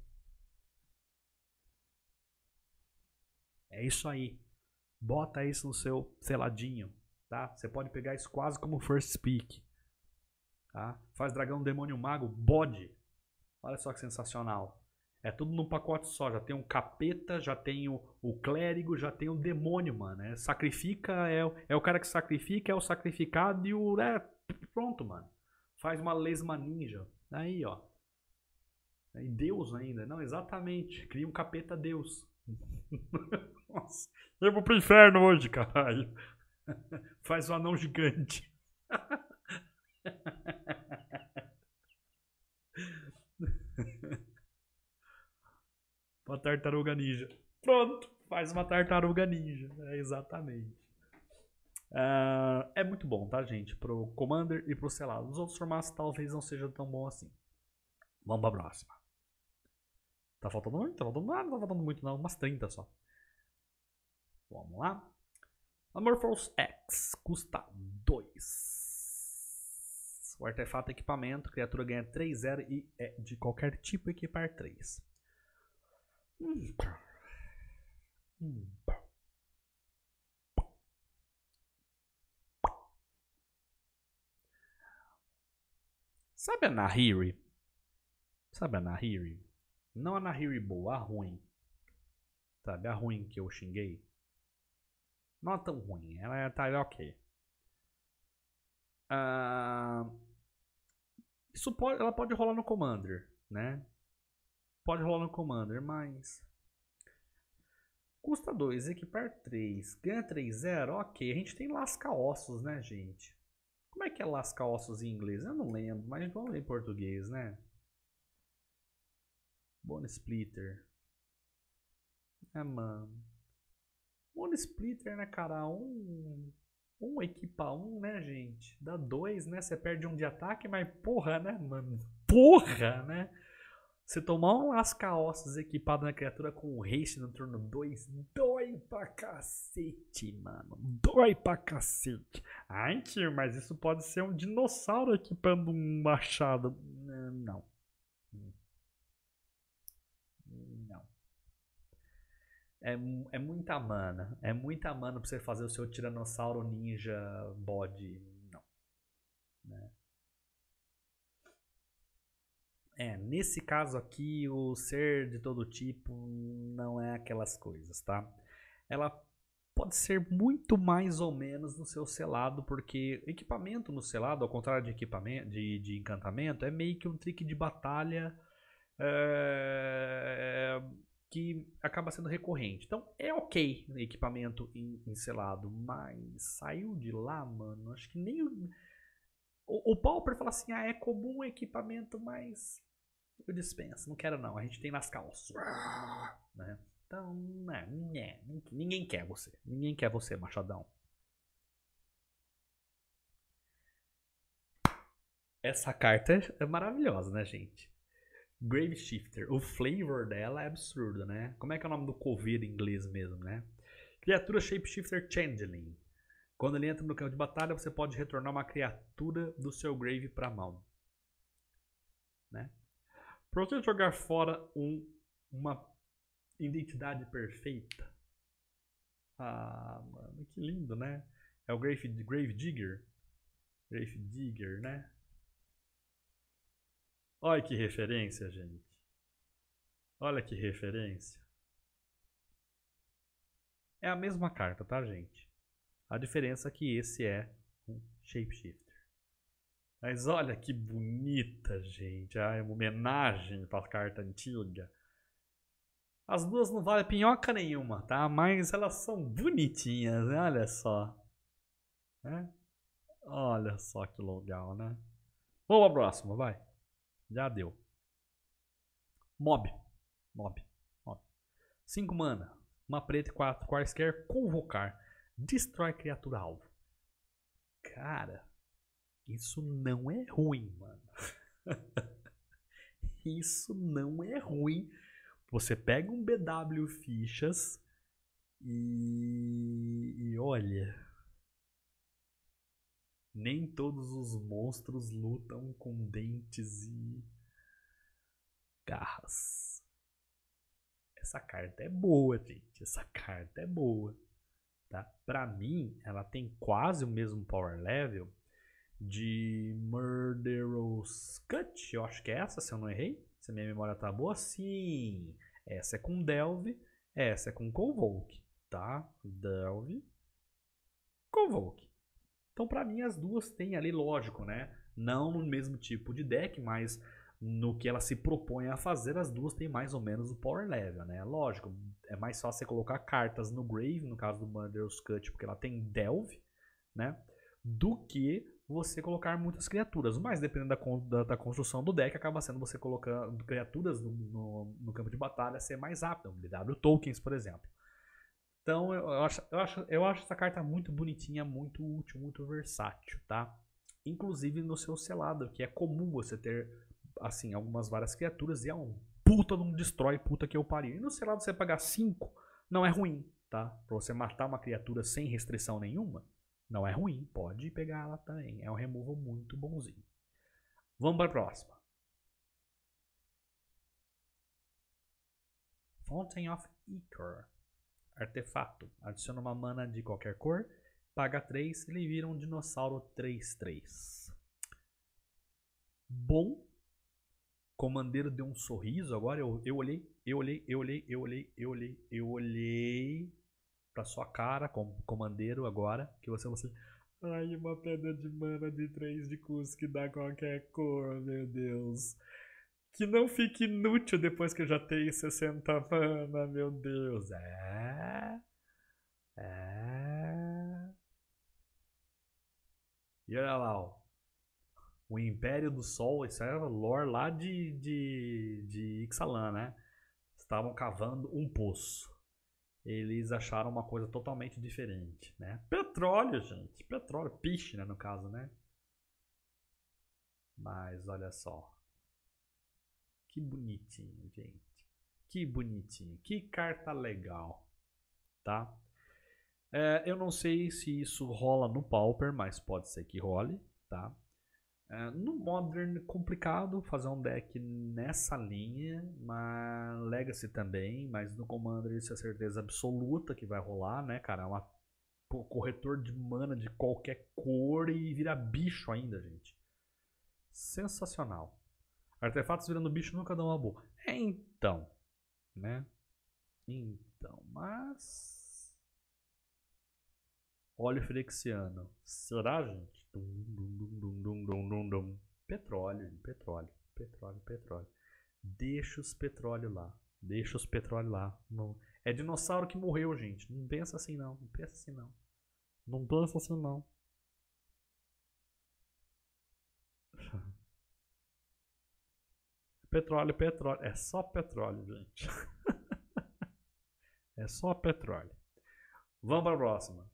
É isso aí. Bota isso no seu seladinho, tá? Você pode pegar isso quase como first pick. Tá? Faz dragão, demônio, mago, bode. Olha só que sensacional. É tudo num pacote só. Já tem um capeta, já tem o, o clérigo, já tem o demônio, mano. É, sacrifica, é, é o cara que sacrifica, é o sacrificado e o. É, pronto, mano. Faz uma lesma ninja. Aí, ó. E Deus ainda. Não, exatamente. Cria um capeta Deus. <laughs> Nossa, eu vou pro inferno hoje, caralho. <laughs> Faz um anão gigante. <laughs> <laughs> uma tartaruga ninja. Pronto, faz uma tartaruga ninja. É, exatamente. Uh, é muito bom, tá, gente? Pro Commander e pro Selado. Os outros formatos talvez não sejam tão bom assim. Vamos pra próxima. Tá faltando muito? Tá faltando nada, ah, não tá faltando muito, não. Umas 30 só. Vamos lá. Amorphous X custa 2. O artefato é equipamento, criatura ganha 3-0 e é de qualquer tipo equipar 3. Hum. Sabe a Nahiri? Sabe a Nahiri? Não a Nahiri boa, a ruim. Sabe, a ruim que eu xinguei. Não é tão ruim, ela tá é ok. Uh, isso pode, ela pode rolar no Commander, né? Pode rolar no Commander, mas. Custa 2, equipar 3, ganha 3, 0. Ok, a gente tem lasca-ossos, né, gente? Como é que é lasca-ossos em inglês? Eu não lembro, mas vamos ler em português, né? Bone Splitter. é mano. Bone Splitter, né, cara? Um um equipa um, né, gente? Dá dois, né? Você perde um de ataque, mas porra, né, mano? Porra, né? Você tomar um lasca-ossos equipado na criatura com o haste no turno 2, dói pra cacete, mano. Dói pra cacete. Ai, tio, mas isso pode ser um dinossauro equipando um machado. Não. É, é muita mana. É muita mana pra você fazer o seu Tiranossauro Ninja Bode. Não. Né? É, nesse caso aqui, o ser de todo tipo não é aquelas coisas, tá? Ela pode ser muito mais ou menos no seu selado, porque equipamento no selado, ao contrário de equipamento de, de encantamento, é meio que um trick de batalha. é, que acaba sendo recorrente. Então é ok equipamento encelado, mas saiu de lá, mano. Acho que nem o. O, o Pauper fala assim: ah, é comum equipamento, mas eu dispenso, não quero não. A gente tem nas calças. <laughs> Né? Então, né, né, ninguém quer você. Ninguém quer você, Machadão. Essa carta é maravilhosa, né, gente? Grave Shifter. O flavor dela é absurdo, né? Como é que é o nome do Covid em inglês mesmo, né? Criatura Shapeshifter Changeling. Quando ele entra no campo de batalha, você pode retornar uma criatura do seu grave para mão. Né? Para você jogar fora um, uma identidade perfeita. Ah, mano, que lindo, né? É o Grave, grave Digger. Grave Digger, né? Olha que referência, gente. Olha que referência. É a mesma carta, tá, gente? A diferença é que esse é um shapeshifter. Mas olha que bonita, gente. Ah, é uma homenagem para a carta antiga. As duas não valem pinhoca nenhuma, tá? Mas elas são bonitinhas, né? Olha só. É? Olha só que legal, né? Vamos para a próxima, vai. Já deu. Mob. Mob. Mob. 5 mana. Uma preta e 4 quaisquer. Convocar. Destrói criatura alvo. Cara, isso não é ruim, mano. <laughs> isso não é ruim. Você pega um BW fichas e, e olha. Nem todos os monstros lutam com dentes e garras. Essa carta é boa, gente. Essa carta é boa. Tá? Para mim, ela tem quase o mesmo power level de Murderous Cut. Eu acho que é essa, se eu não errei. Se a minha memória tá boa, sim. Essa é com Delve, essa é com Convoke, tá? Delve, Convoke. Então, para mim, as duas têm ali, lógico, né? Não no mesmo tipo de deck, mas no que ela se propõe a fazer, as duas têm mais ou menos o power level, né? Lógico, é mais fácil você colocar cartas no Grave, no caso do Murderous Cut, porque ela tem Delve, né? Do que você colocar muitas criaturas. Mas dependendo da, da, da construção do deck, acaba sendo você colocando criaturas no, no, no campo de batalha ser mais rápido. Um BW Tokens, por exemplo. Então eu acho, eu, acho, eu acho essa carta muito bonitinha, muito útil, muito versátil, tá? Inclusive no seu selado, que é comum você ter, assim, algumas várias criaturas e é um puta não destrói, puta que eu pariu. E no selado você pagar 5 não é ruim, tá? Pra você matar uma criatura sem restrição nenhuma, não é ruim, pode pegar ela também. É um removal muito bonzinho. Vamos para a próxima. Fountain of Icar. Artefato. Adiciona uma mana de qualquer cor, paga 3, ele vira um dinossauro 3-3. Bom. Comandeiro deu um sorriso agora. Eu, eu olhei, eu olhei, eu olhei, eu olhei, eu olhei, eu olhei pra sua cara, com, comandeiro, agora. Que você, você. Ai, uma pedra de mana de 3 de custo que dá qualquer cor, meu Deus que não fique inútil depois que eu já tenho 60 mana, meu Deus. É. É. E olha lá, ó. O Império do Sol, isso era lore lá de, de, de Ixalan, né? Estavam cavando um poço. Eles acharam uma coisa totalmente diferente, né? Petróleo, gente. Petróleo, piche, né, no caso, né? Mas olha só. Que bonitinho, gente. Que bonitinho. Que carta legal, tá? É, eu não sei se isso rola no Pauper, mas pode ser que role, tá? É, no Modern, complicado fazer um deck nessa linha, mas Legacy também, mas no Commander isso é certeza absoluta que vai rolar, né, cara? É uma corretor de mana de qualquer cor e vira bicho ainda, gente. Sensacional. Artefatos virando bicho nunca dão uma boa. É então, né? Então, mas. Óleo frexiano. Será, gente? Dum, dum, dum, petróleo, petróleo, petróleo, petróleo. Deixa os petróleo lá. Deixa os petróleo lá. Não. É dinossauro que morreu, gente. Não pensa assim não. Não pensa assim não. Não pensa assim não. Petróleo, petróleo. É só petróleo, gente. <laughs> é só petróleo. Vamos para a próxima.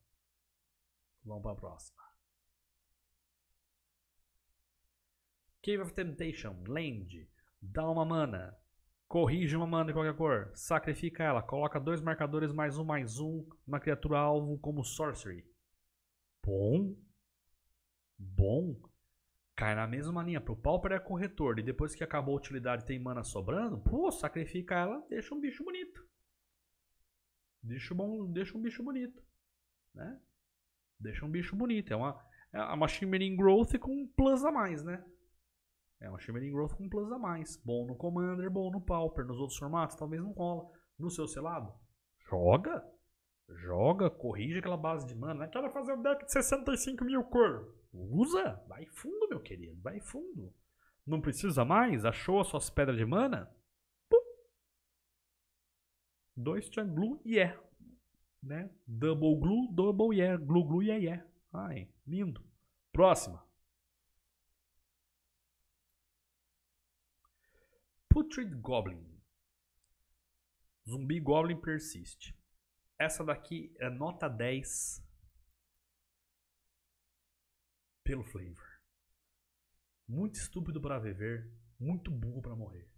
Vamos para a próxima. Cave of Temptation, Land. Dá uma mana. Corrige uma mana de qualquer cor. Sacrifica ela. Coloca dois marcadores mais um mais um na criatura alvo como sorcery. Bom. Bom. Cai na mesma linha. Pro Pauper é corretor. E depois que acabou a utilidade tem mana sobrando, pô, sacrifica ela, deixa um bicho bonito. Deixa, deixa um bicho bonito. Né? Deixa um bicho bonito. É uma, é uma Shimmering Growth com um plus a mais, né? É uma Shimmering Growth com um plus a mais. Bom no Commander, bom no Pauper. Nos outros formatos, talvez não rola. No seu selado, joga. Joga, corrige aquela base de mana. Não é quero fazer um deck de 65 mil cor usa, vai fundo, meu querido, vai fundo. Não precisa mais? Achou as suas pedras de mana? Pum. Dois turn blue e yeah. é. Né? Double glue, double yeah. Glue, glue, yeah, yeah. Ai, lindo. Próxima. Putrid Goblin. Zumbi Goblin persiste. Essa daqui é nota 10 pelo flavor. Muito estúpido para viver, muito burro para morrer.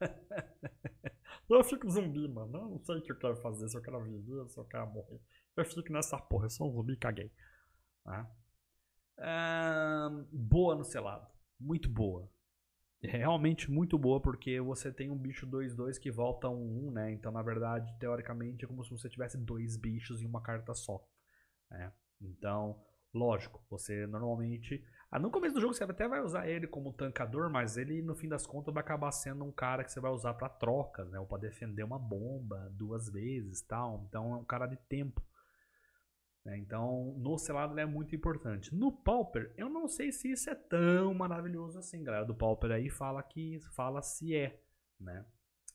<laughs> eu fico zumbi, mano. Eu não sei o que eu quero fazer, se eu quero viver, se eu quero morrer. Eu fico nessa porra, eu sou um zumbi caguei. Ah. Ah, boa no selado. Muito boa. É realmente muito boa, porque você tem um bicho 2-2 que volta um 1, um, né? Então, na verdade, teoricamente, é como se você tivesse dois bichos em uma carta só. Né? Então, lógico, você normalmente. Ah, no começo do jogo você até vai usar ele como tancador, mas ele no fim das contas vai acabar sendo um cara que você vai usar para trocas, né? Ou pra defender uma bomba duas vezes tal. Então é um cara de tempo. Né? Então no selado ele é muito importante. No Pauper, eu não sei se isso é tão maravilhoso assim, galera. Do Pauper aí fala que fala se é, né?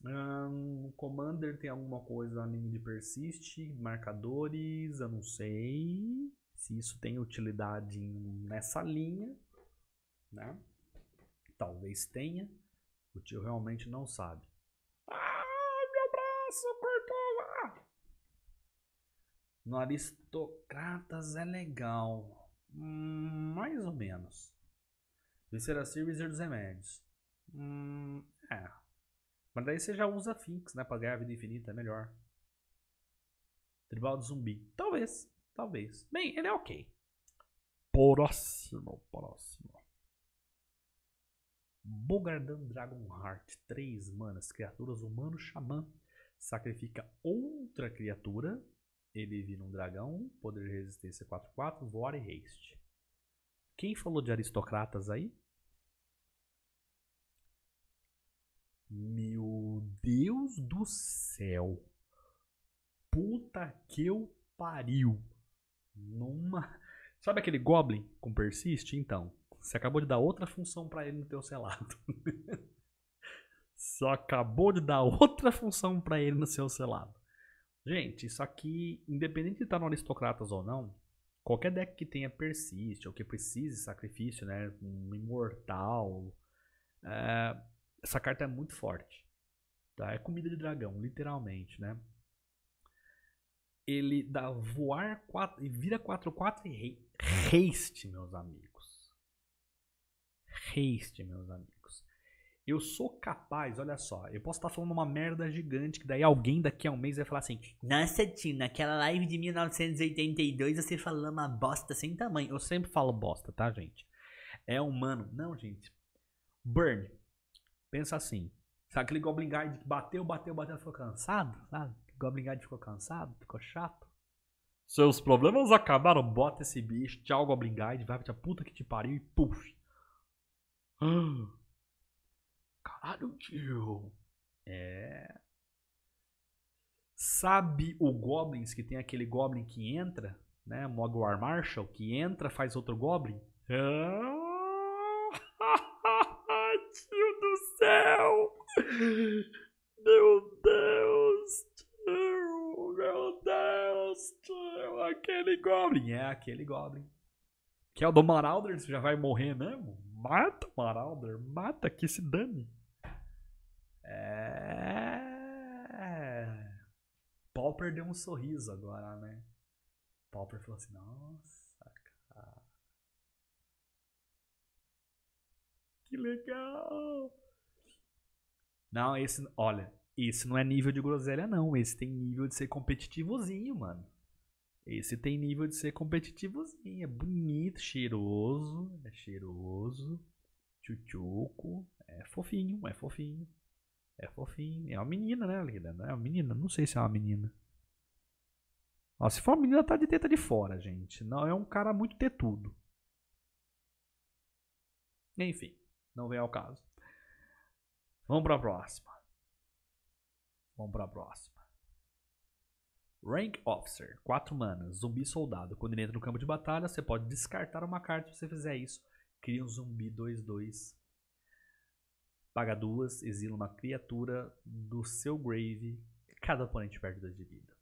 Um, Commander tem alguma coisa linha de persist, marcadores, eu não sei se isso tem utilidade nessa linha, né? Talvez tenha, o tio realmente não sabe. Ah, meu braço cortou! Ah! No Aristocratas é legal, hum, mais ou menos. Vencer a Series e dos Remédios. Hum, é, mas daí você já usa fix, né? Pra ganhar vida infinita, é melhor. Tribal de zumbi. Talvez. Talvez. Bem, ele é ok. Próximo, próximo. Bogardan Dragonheart. Três manas. Criaturas humano xamã. Sacrifica outra criatura. Ele vira um dragão. Poder de resistência 4-4. voar e haste. Quem falou de aristocratas aí? Meu Deus do céu. Puta que eu pariu. Numa. Sabe aquele Goblin com persiste? Então, você acabou de dar outra função para ele no teu selado. <laughs> Só acabou de dar outra função para ele no seu selado. Gente, isso aqui, independente de estar tá no Aristocratas ou não, qualquer deck que tenha persiste, ou que precise sacrifício, né? Um imortal. É, essa carta é muito forte. Tá? É comida de dragão, literalmente, né? Ele dá voar e vira 4 4 e haste, meus amigos. Haste, meus amigos. Eu sou capaz, olha só, eu posso estar falando uma merda gigante que daí alguém daqui a um mês vai falar assim: Nossa, Tim, naquela live de 1982 você falou uma bosta sem tamanho. Eu sempre falo bosta, tá, gente? É humano. Não, gente. Burn, pensa assim. Sabe aquele Goblin Guide que bateu, bateu, bateu, ficou cansado? Sabe? Goblin Guide ficou cansado, ficou chato. Seus problemas acabaram, bota esse bicho, tchau Goblin Guide, vai pra puta que te pariu e puf. <gasps> Caralho, tio. É. Sabe o Goblins que tem aquele Goblin que entra, né? Mogwar Marshall, que entra, faz outro Goblin? É. Meu Deus, tio, meu Deus, tio, aquele Goblin. É, aquele Goblin. Que é o do Marauder, você já vai morrer mesmo? Mata o Marauder, mata que se dane. É. Pauper deu um sorriso agora, né? Pauper falou assim: Nossa, cara. Que legal! Não, esse, olha, esse não é nível de groselha, não. Esse tem nível de ser competitivozinho, mano. Esse tem nível de ser competitivozinho. É bonito, cheiroso. É cheiroso. Tchutchuco. É fofinho, é fofinho. É fofinho. É uma menina, né, Lida? Não é uma menina? Não sei se é uma menina. Ó, se for uma menina, tá de teta de fora, gente. Não, é um cara muito tetudo. Enfim, não vem ao caso. Vamos para a próxima. Vamos para a próxima. Rank Officer, 4 manas, zumbi soldado. Quando ele entra no campo de batalha, você pode descartar uma carta se você fizer isso. Cria um zumbi 2-2. Paga duas, exila uma criatura do seu grave, cada oponente perde 2 de vida.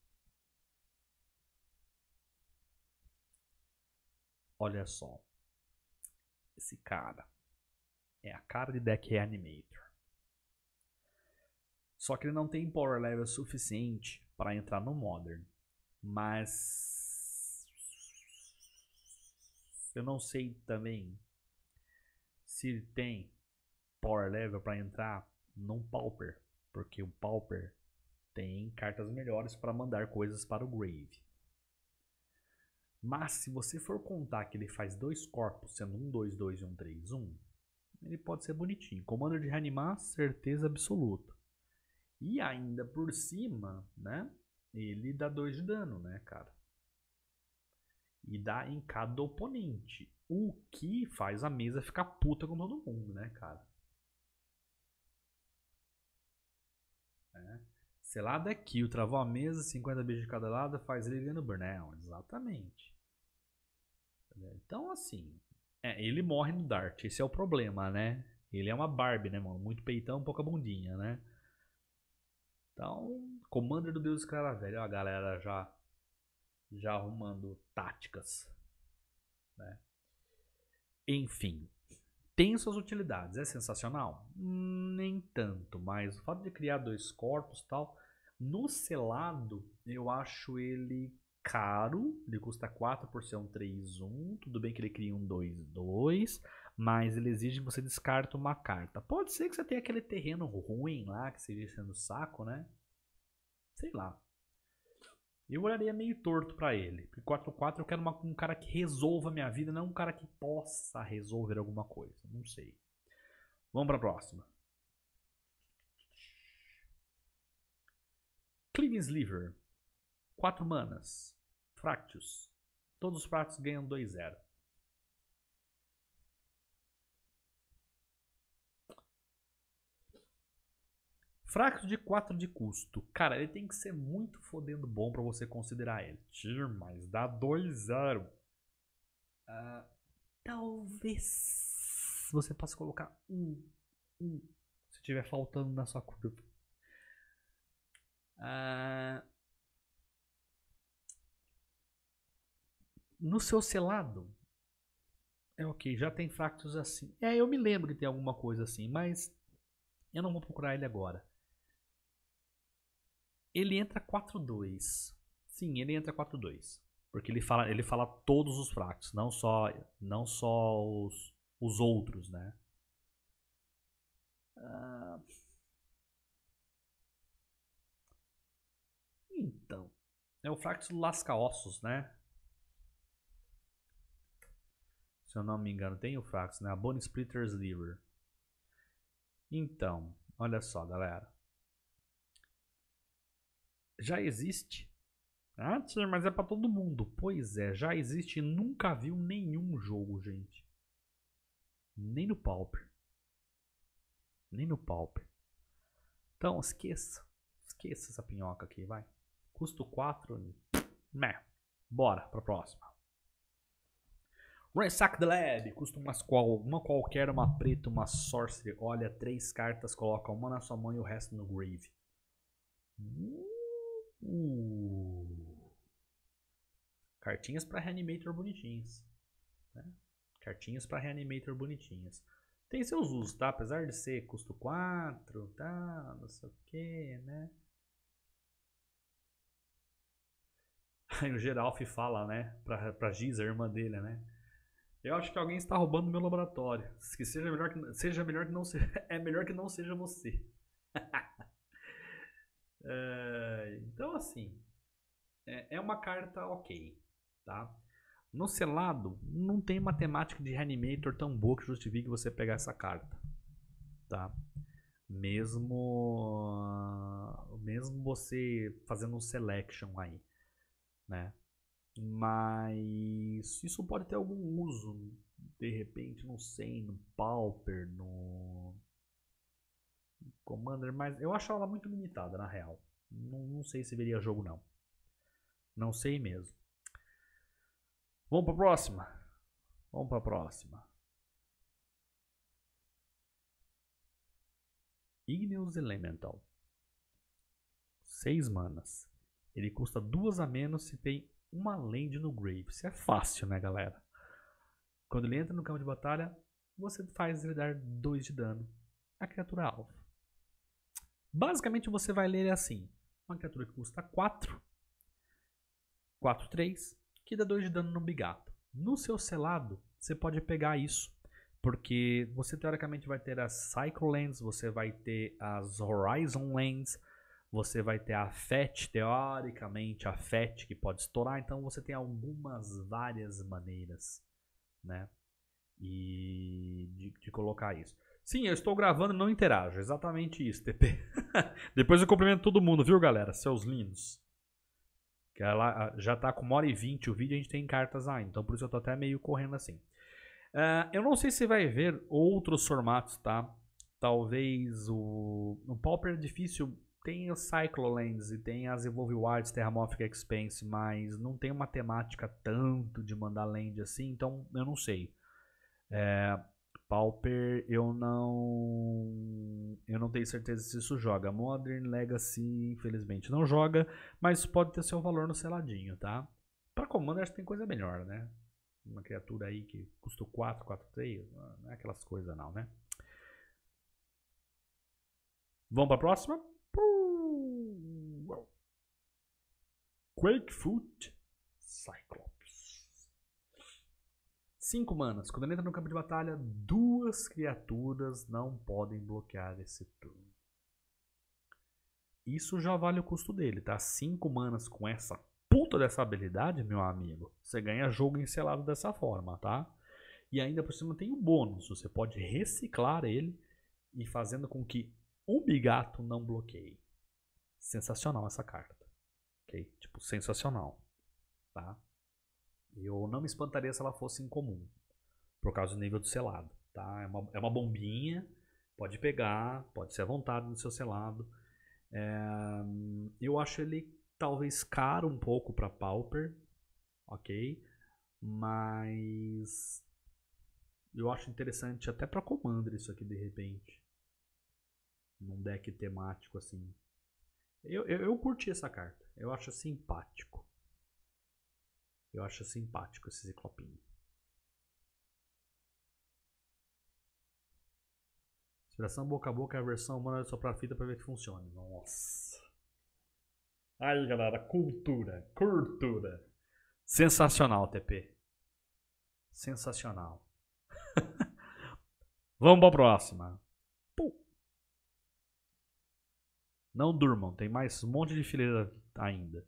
Olha só. Esse cara é a cara de deck reanimado. Só que ele não tem power level suficiente para entrar no Modern. Mas. Eu não sei também se ele tem power level para entrar num Pauper. Porque o Pauper tem cartas melhores para mandar coisas para o Grave. Mas se você for contar que ele faz dois corpos, sendo um 2-2 e um 3-1, ele pode ser bonitinho. Comando de reanimar, certeza absoluta. E ainda por cima, né? Ele dá 2 de dano, né, cara? E dá em cada oponente. O que faz a mesa ficar puta com todo mundo, né, cara? É. lá daqui o travou a mesa, 50 bichos de cada lado, faz ele ganhando burnout. É, exatamente. Então, assim. É, ele morre no Dart, esse é o problema, né? Ele é uma Barbie, né, mano? Muito peitão, pouca bundinha, né? Então, Commander do Deus Escrava Velho, a galera já já arrumando táticas, né? Enfim, tem suas utilidades, é sensacional? Nem tanto, mas o fato de criar dois corpos, tal, no selado, eu acho ele caro, ele custa 4 por ser um 3-1, tudo bem que ele cria um 2-2, mas ele exige que você descarte uma carta. Pode ser que você tenha aquele terreno ruim lá, que seria sendo saco, né? Sei lá. Eu olharia meio torto para ele. Porque 4-4 eu quero uma, um cara que resolva a minha vida, não um cara que possa resolver alguma coisa. Não sei. Vamos pra próxima. Clean Sliver. 4 manas. Fractus. Todos os pratos ganham 2-0. Fraco de 4 de custo. Cara, ele tem que ser muito fodendo bom para você considerar ele. Tir, mas dá 2-0. Ah, talvez você possa colocar um, um se tiver faltando na sua curva. Ah, no seu selado, é ok, já tem fractos assim. É, eu me lembro que tem alguma coisa assim, mas eu não vou procurar ele agora. Ele entra 4-2. Sim, ele entra 4-2. Porque ele fala, ele fala todos os fracos, não só, não só os, os outros, né? Ah. então. É o Fractus Lasca-Ossos, né? Se eu não me engano, tem o Fractus, né? A Bone Splitter's Liver. Então, olha só, galera já existe. Ah, mas é para todo mundo. Pois é, já existe e nunca viu nenhum jogo, gente. Nem no Pauper. Nem no Pauper. Então, esqueça. Esqueça essa pinhoca aqui, vai. Custo 4. Meh. Né. Bora pra próxima. Ransack the Lab. Custa umas qual, uma qualquer, uma preta, uma sorcery. Olha, três cartas, coloca uma na sua mão e o resto no grave. Hum. Uh. Cartinhas para Reanimator bonitinhas. Né? Cartinhas para Reanimator bonitinhas. Tem seus usos, tá? Apesar de ser custo 4, tá? Não sei o que, né? <laughs> Aí o Geralf fala, né? Pra, pra Giza, irmã dele, né? Eu acho que alguém está roubando meu laboratório. Que seja melhor que, seja melhor que não seja. <laughs> É melhor que não seja você. <laughs> Eh, então, assim, é, é, uma carta ok, tá? No selado, não tem matemática de reanimator tão boa que justifique você pegar essa carta, tá? Mesmo, mesmo você fazendo um selection aí, né? Mas isso pode ter algum uso, de repente, não sei, no Pauper, no Commander, mas eu acho ela muito limitada, na real. Não, não sei se veria jogo, não. Não sei mesmo. Vamos para a próxima. Vamos para a próxima. Igneous Elemental. 6 manas. Ele custa duas a menos se tem uma land no grave. Isso é fácil, né, galera? Quando ele entra no campo de batalha, você faz ele dar 2 de dano à criatura alvo. Basicamente você vai ler assim: uma criatura que custa 4, 4, 3, que dá 2 de dano no bigato. No seu selado, você pode pegar isso, porque você teoricamente vai ter as Cycle Lands, você vai ter as Horizon Lands, você vai ter a FET, teoricamente a FET que pode estourar, então você tem algumas várias maneiras, né? e de, de, colocar isso. Sim, eu estou gravando e não interajo. Exatamente isso, TP. <laughs> Depois eu cumprimento todo mundo, viu, galera? Seus lindos. Que ela já está com uma hora e vinte o vídeo e a gente tem cartas ainda. Então por isso eu estou até meio correndo assim. Uh, eu não sei se vai ver outros formatos, tá? Talvez o. No Pauper é difícil. Tem o Cyclolands e tem as Evolve Wards, Terramorphic expense mas não tem uma temática tanto de mandar land assim, então eu não sei. É, Pauper, eu não. Eu não tenho certeza se isso joga. Modern Legacy, infelizmente, não joga, mas pode ter seu valor no seladinho, tá? Pra Commander, acho que tem coisa melhor, né? Uma criatura aí que custou 4, 4, 3, não é aquelas coisas, não, né? Vamos pra próxima? Quakefoot Cyclone. Cinco manas. Quando ele entra no campo de batalha, duas criaturas não podem bloquear esse turno. Isso já vale o custo dele, tá? Cinco manas com essa puta dessa habilidade, meu amigo. Você ganha jogo encelado dessa forma, tá? E ainda por cima tem o um bônus. Você pode reciclar ele e fazendo com que um bigato não bloqueie. Sensacional essa carta. Ok? Tipo, sensacional. Tá? Eu não me espantaria se ela fosse incomum, por causa do nível do selado. Tá? É, uma, é uma bombinha, pode pegar, pode ser à vontade no seu selado. É, eu acho ele talvez caro um pouco para Pauper, ok? Mas eu acho interessante até para Commander isso aqui de repente. Num deck temático assim. Eu, eu, eu curti essa carta. Eu acho simpático. Eu acho simpático esse Ciclopinho. Inspiração boca a boca é a versão humana de soprar fita para ver que funciona. Nossa. Aí, galera, cultura, cultura. Sensacional, TP. Sensacional. <laughs> Vamos para a próxima. Pum. Não durmam, tem mais um monte de fileira ainda.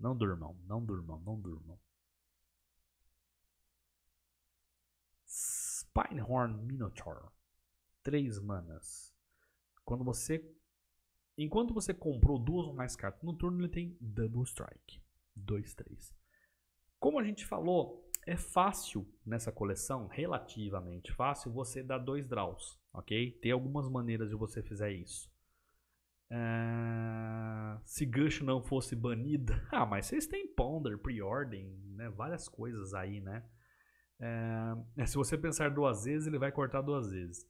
Não durmam, não durmam, não durmam. Spinehorn Minotaur. Três manas. Quando você. Enquanto você comprou duas ou mais cartas no turno, ele tem Double Strike. 2, 3. Como a gente falou, é fácil nessa coleção, relativamente fácil, você dar dois draws, ok? Tem algumas maneiras de você fazer isso. Ah, se Gush não fosse banida, <laughs> ah, mas vocês têm Ponder, Preordem, né? Várias coisas aí, né? É, é, se você pensar duas vezes, ele vai cortar duas vezes.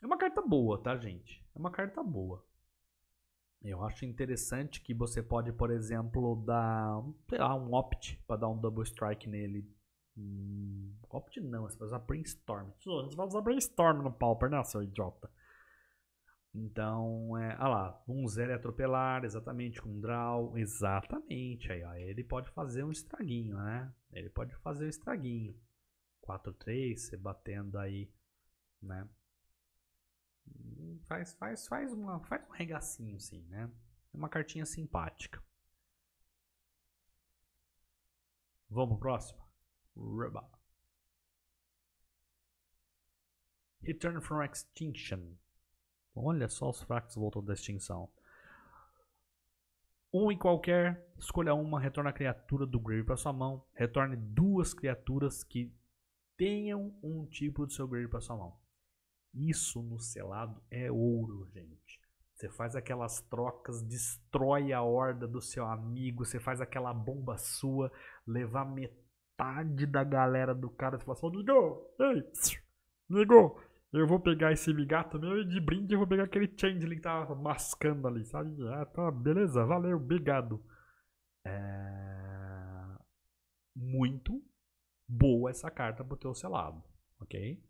É uma carta boa, tá, gente? É uma carta boa. Eu acho interessante que você pode, por exemplo, dar sei lá, um opt para dar um double strike nele. Hum, opt não, você vai usar brainstorm. Você vai usar brainstorm no pauper, né, seu idiota? Então, é, ah lá, um zero é atropelar, exatamente, com um draw, exatamente. Aí, ó, ele pode fazer um estraguinho, né? Ele pode fazer o estraguinho. 4-3, você batendo aí, né? Faz, faz, faz, uma, faz um regacinho, assim, né? É uma cartinha simpática. Vamos pro próximo? Ruba. Return from Extinction. Olha só, os fracos voltam da extinção. Um em qualquer, escolha uma, retorna a criatura do grave para sua mão. Retorne duas criaturas que tenham um tipo do seu grave para sua mão. Isso no selado é ouro, gente. Você faz aquelas trocas, destrói a horda do seu amigo, você faz aquela bomba sua, levar metade da galera do cara e falar só, ligou, ei, ligou, eu vou pegar esse migato meu e de brinde eu vou pegar aquele changeling que tá mascando ali, sabe? Ah, tá, beleza, valeu, obrigado. É... Muito boa essa carta pro teu selado, ok?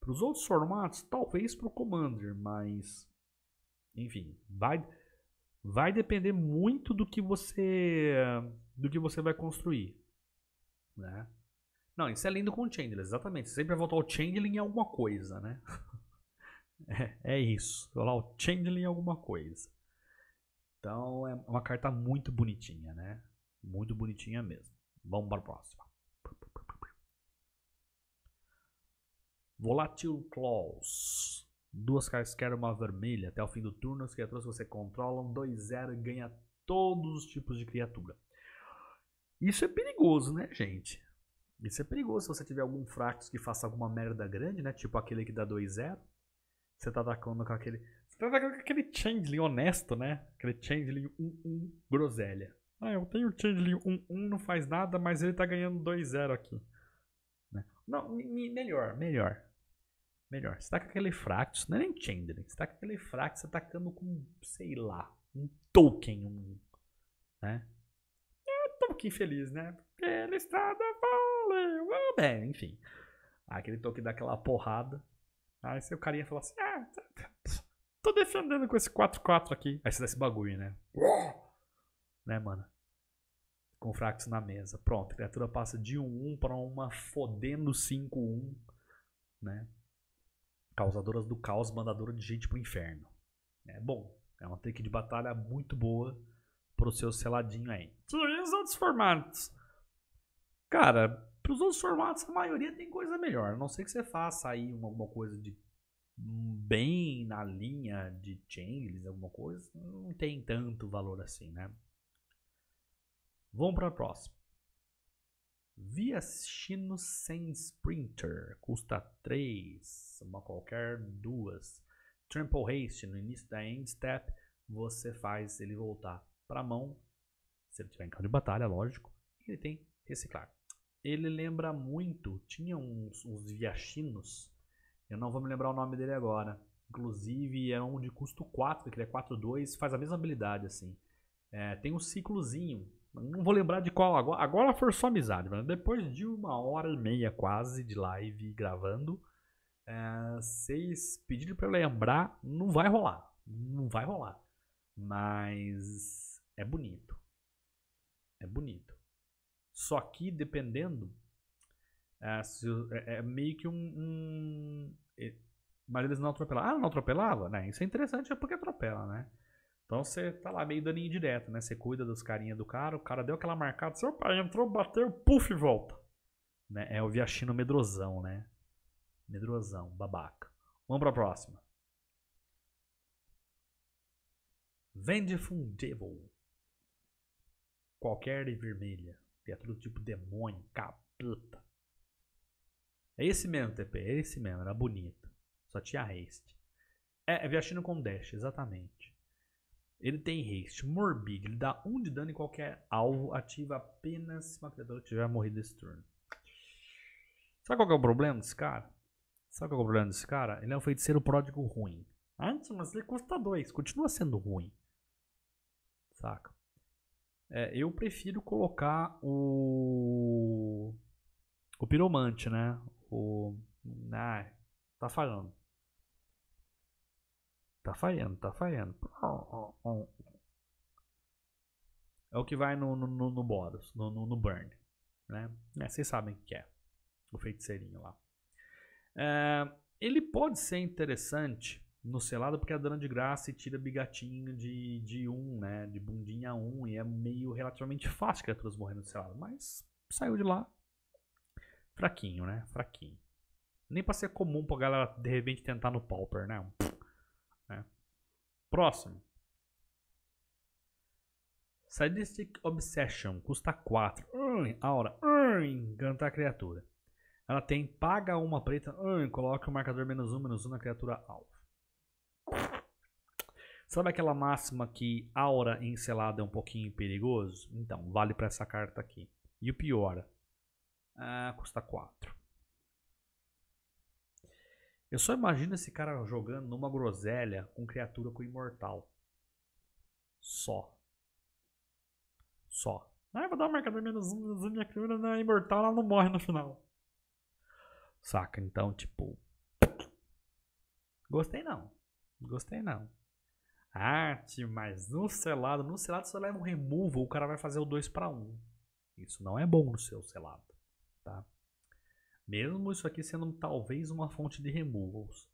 Para os outros formatos, talvez pro Commander, mas. Enfim, vai, vai depender muito do que você do que você vai construir, né? Não, isso é lindo com o Chandler, exatamente. Você sempre vai voltar ao Chandler em alguma coisa, né? <laughs> é, é isso. Vai lá o Chandler em alguma coisa. Então é uma carta muito bonitinha, né? Muito bonitinha mesmo. Vamos para a próxima. Volatile Claws. Duas cartas que uma vermelha. Até o fim do turno, as criaturas que você controla, um 2-0 ganha todos os tipos de criatura. Isso é perigoso, né, gente? Isso é perigoso se você tiver algum Fractus que faça alguma merda grande, né? Tipo aquele que dá 2-0. Você tá atacando com aquele. Você tá atacando com aquele Changeling honesto, né? Aquele Changeling 1-1 groselha. Ah, eu tenho o Changeling 1-1, não faz nada, mas ele tá ganhando 2-0 aqui. Né? Não, melhor, melhor. Melhor. Você tá com aquele Fractus, não é nem Changeling. Você tá com aquele Fractus tá atacando com, sei lá, um token, um. Né? É um token feliz, né? Ele está da bola homem, ah, homem, enfim. Aquele toque daquela porrada. Aí o cara ia falar assim: ah, tá, tá, tô defendendo com esse 4x4 aqui. Aí você dá esse bagulho, né? né, mano? Com fracos na mesa. Pronto, a criatura passa de um 1 pra uma fodendo 5-1, né? Causadoras do caos, mandadora de gente pro inferno. É bom, é uma take de batalha muito boa pro seu seladinho aí. os outros formatos? Cara, para os outros formatos, a maioria tem coisa melhor. A não sei que você faça aí alguma coisa de hum, bem na linha de changes alguma coisa, não tem tanto valor assim, né? Vamos para a próxima. Via Chino Sem Sprinter, custa 3, uma qualquer, duas. Trample Haste, no início da End Step, você faz ele voltar para a mão, se ele tiver em campo de batalha, lógico, e ele tem reciclar ele lembra muito. Tinha uns, uns viachinos, eu não vou me lembrar o nome dele agora. Inclusive, é um de custo 4, que ele é 4-2, faz a mesma habilidade, assim. É, tem um ciclozinho. Não vou lembrar de qual agora. Agora só amizade, mano. Depois de uma hora e meia quase de live gravando, é, vocês pediram pra eu lembrar, não vai rolar. Não vai rolar. Mas é bonito. É bonito. Só que, dependendo, é, se, é, é meio que um. um é, mas eles não atropelavam. Ah, não atropelava? Né? Isso é interessante, é porque atropela, né? Então você tá lá meio daninho direto, né? Você cuida das carinhas do cara, o cara deu aquela marcada, seu pai entrou, bateu, puf, volta. Né? É o viachino medrosão, né? Medrosão, babaca. Vamos pra próxima. Vende Vendeful Qualquer e vermelha. Criatura do tipo demônio, capeta. É esse mesmo, TP, é esse mesmo, era bonito. Só tinha haste. É, é com dash, exatamente. Ele tem haste. Morbid, ele dá 1 um de dano em qualquer alvo, ativa apenas se uma criatura tiver morrido esse turno. Sabe qual é o problema desse cara? Sabe qual é o problema desse cara? Ele é um feiticeiro pródigo ruim. Antes, mas ele custa 2, continua sendo ruim. Saca? É, eu prefiro colocar o. O piromante, né? O. Ah, tá falhando. Tá falhando, tá falhando. É o que vai no, no, no Boros, no, no, no Burn. Né? É, vocês sabem o que é. O feiticeirinho lá. É, ele pode ser interessante no selado porque é dano de graça e tira bigatinho de, de um, né? De bundinha um. E é meio relativamente fácil criaturas morrendo no selado. Mas saiu de lá fraquinho, né? Fraquinho. Nem pra ser comum pra galera de repente tentar no Pauper, né? É. Próximo. Sadistic Obsession. Custa 4. aura. Uh, encanta a criatura. Ela tem paga uma preta. Hum, coloca o marcador menos um menos um na criatura alvo. Sabe aquela máxima que aura encelada é um pouquinho perigoso? Então, vale para essa carta aqui. E o pior, ah, custa 4. Eu só imagino esse cara jogando numa groselha com criatura com imortal. Só. Só. Ah, vou dar uma marcada menos um, menos um, minha criatura não é imortal, ela não morre no final. Saca? Então, tipo. Gostei não. Gostei não arte, mas no selado, no selado você leva um removal, o cara vai fazer o 2 para 1. Isso não é bom no seu selado, tá? Mesmo isso aqui sendo talvez uma fonte de removals.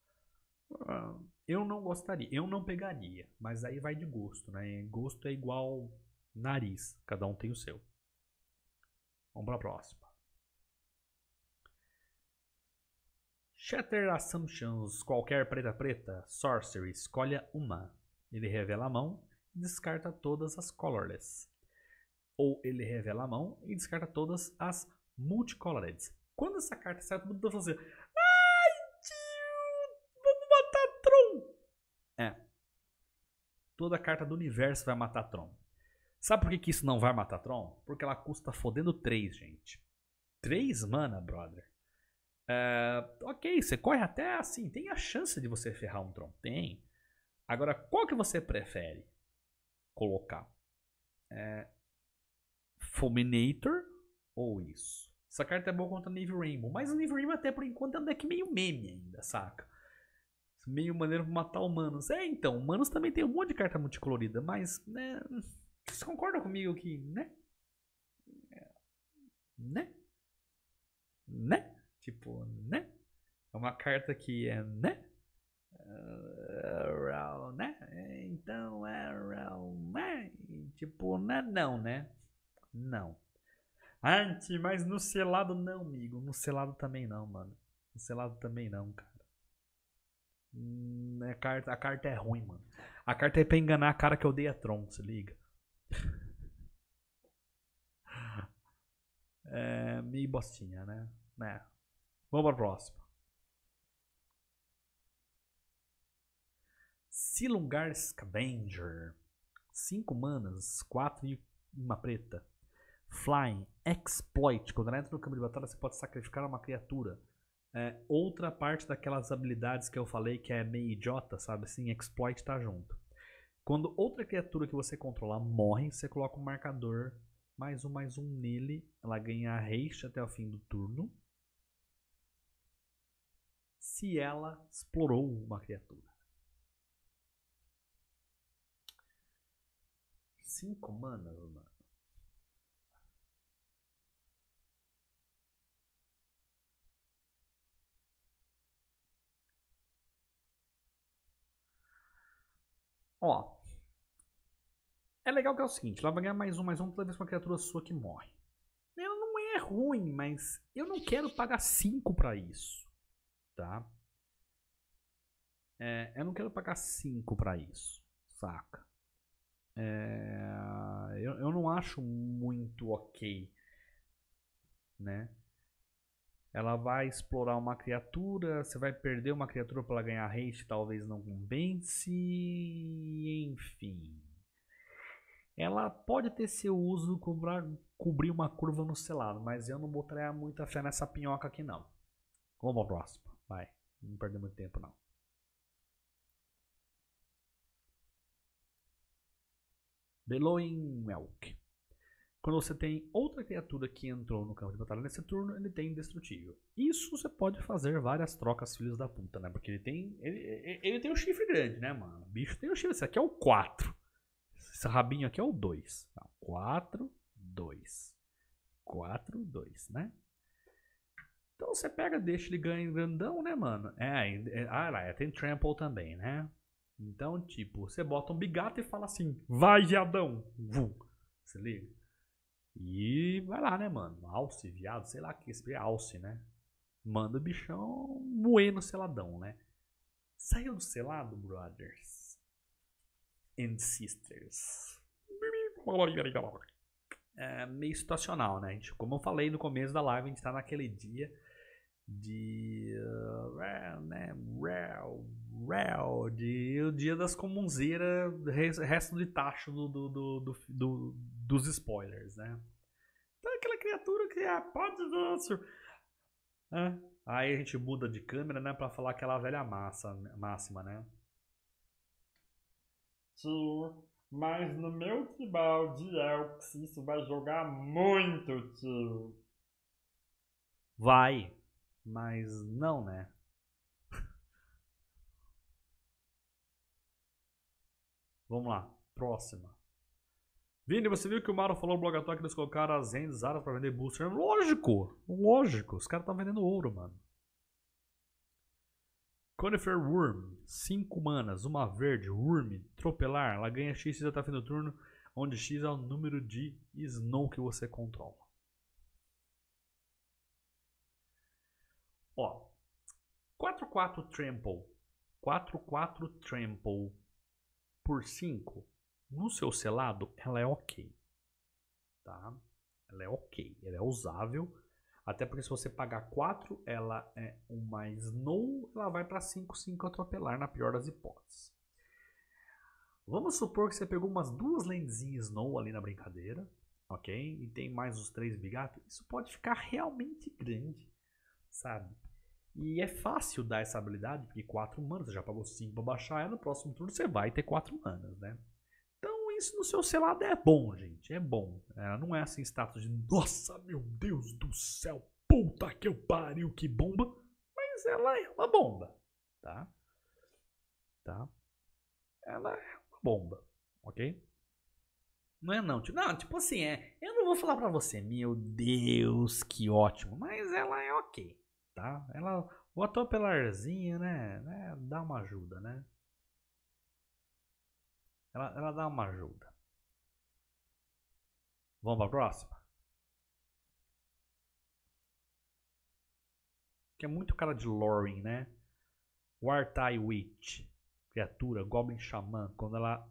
Ah, eu não gostaria, eu não pegaria, mas aí vai de gosto, né? Gosto é igual nariz, cada um tem o seu. Vamos para a próxima. Shatter Assumptions, qualquer preta preta, Sorcery, escolha uma. Ele revela a mão e descarta todas as colorless. Ou ele revela a mão e descarta todas as multicolored. Quando essa carta sai, todo mundo vai tá fazer. Ai, tio, vamos matar Tron! É. Toda carta do universo vai matar Tron. Sabe por que, que isso não vai matar Tron? Porque ela custa fodendo 3, gente. 3 mana, brother. Uh, ok, você corre até assim, tem a chance de você ferrar um Tron. Tem. Agora, qual que você prefere colocar? É, Fulminator ou isso? Essa carta é boa contra Nave Rainbow, mas o Nave Rainbow até por enquanto é um deck meio meme ainda, saca? Meio maneiro pra matar humanos. É, então, humanos também tem um monte de carta multicolorida, mas, né... Vocês concordam comigo que, né? É, né? Né? Tipo, né? É uma carta que é, né? Uh né? Então, né? tipo, é Não, né? Não. antes mas no selado não, amigo. No selado também não, mano. No selado também não, cara. A hum, é carta, a carta é ruim, mano. A carta é pra enganar a cara que odeia Tron, se liga. <laughs> é, meio bostinha, né? né? Vamos pra próxima. Silungar Scavenger. 5 manas, 4 e uma preta. Flying, Exploit. Quando ela entra no campo de batalha, você pode sacrificar uma criatura. É, outra parte daquelas habilidades que eu falei que é meio idiota, sabe? Assim, Exploit tá junto. Quando outra criatura que você controlar morre, você coloca um marcador mais um, mais um nele. Ela ganha haste até o fim do turno. Se ela explorou uma criatura. Cinco manas, mano. Ó. É legal que é o seguinte, ela vai ganhar mais um, mais um toda vez que uma criatura sua que morre. Ela não é ruim, mas eu não quero pagar cinco para isso. Tá? É, eu não quero pagar cinco para isso, saca? É, eu, eu não acho muito ok, né? Ela vai explorar uma criatura, você vai perder uma criatura para ganhar haste, talvez não compense, enfim. Ela pode ter seu uso para cobrir uma curva no selado, mas eu não botaria muita fé nessa pinhoca aqui não. Vamos ao próximo, vai. Não perder muito tempo não. Bellowing Melk. Quando você tem outra criatura que entrou no campo de batalha nesse turno, ele tem indestrutível. Isso você pode fazer várias trocas, filhos da puta, né? Porque ele tem. Ele, ele tem um chifre grande, né, mano? O bicho tem um chifre. Esse aqui é o 4. Esse rabinho aqui é o 2. 4, 2. 4, 2, né? Então você pega, deixa ele ganhar grandão, né, mano? É, é, ah, lá, tem trample também, né? Então, tipo, você bota um bigato e fala assim: vai, viadão! Vum. Você liga? E vai lá, né, mano? Alce, viado, sei lá que esse é alce, né? Manda o bichão moer no seladão, né? Saiu do selado, brothers and sisters. É meio situacional, né? Gente, como eu falei no começo da live, a gente tá naquele dia de. Uh, né? Real Real, o dia das comunzeiras, resto de tacho do, do, do, do, dos spoilers, né? Então aquela criatura que é pode dançar. É. Aí a gente muda de câmera, né, para falar aquela velha massa, né, máxima, né? Tio, mas no meu tribal de Elks isso vai jogar muito, tio. Vai, mas não, né? Vamos lá, próxima. Vini, você viu que o Mauro falou no Blogatório que eles colocaram as rendas raras pra vender booster? Lógico, lógico. Os caras estão vendendo ouro, mano. Conifer Worm, 5 manas, uma verde, Worm, tropelar, ela ganha X até o fim do turno, onde X é o número de Snow que você controla. Ó, 4-4 Trample, 4-4 Trample, por 5, no seu selado, ela é ok. Tá? Ela é ok, ela é usável. Até porque se você pagar 4, ela é um mais no, ela vai para 5, 5 atropelar na pior das hipóteses. Vamos supor que você pegou umas duas lendezinhas no ali na brincadeira, ok? E tem mais os três bigatos. Isso pode ficar realmente grande, sabe? E é fácil dar essa habilidade, porque 4 manas, você já pagou 5 pra baixar ela, no próximo turno você vai ter 4 manas, né? Então isso no seu selado é bom, gente, é bom. Ela é, não é assim status de, nossa, meu Deus do céu, puta que eu pariu, que bomba. Mas ela é uma bomba, tá? Tá? Ela é uma bomba, ok? Não é não, tipo, não, tipo assim, é, eu não vou falar pra você, meu Deus, que ótimo, mas ela é ok tá Ela botou pela arzinha, né? né? Dá uma ajuda, né? Ela, ela dá uma ajuda. Vamos para a próxima? Que é muito cara de Loring, né? Wartai Witch, criatura, Goblin Xamã. Quando ela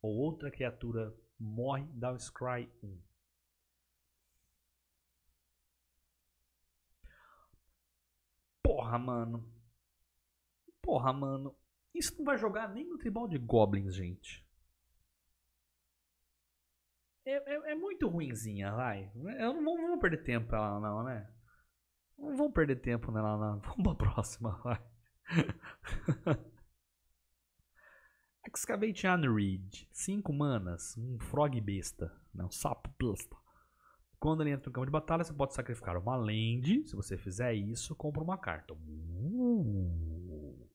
ou outra criatura morre, dá um Scry 1. Porra, mano. Porra, mano. Isso não vai jogar nem no tribal de Goblins, gente. É, é, é muito ruinzinha, vai. Eu não, né? não vou perder tempo nela, ela, não, né? Não vamos perder tempo nela, não. Vamos pra próxima, vai. <laughs> Excavate Unread. 5 manas. Um frog besta. Não, sapo besta. Quando ele entra no campo de batalha, você pode sacrificar uma land. Se você fizer isso, compra uma carta. Uh.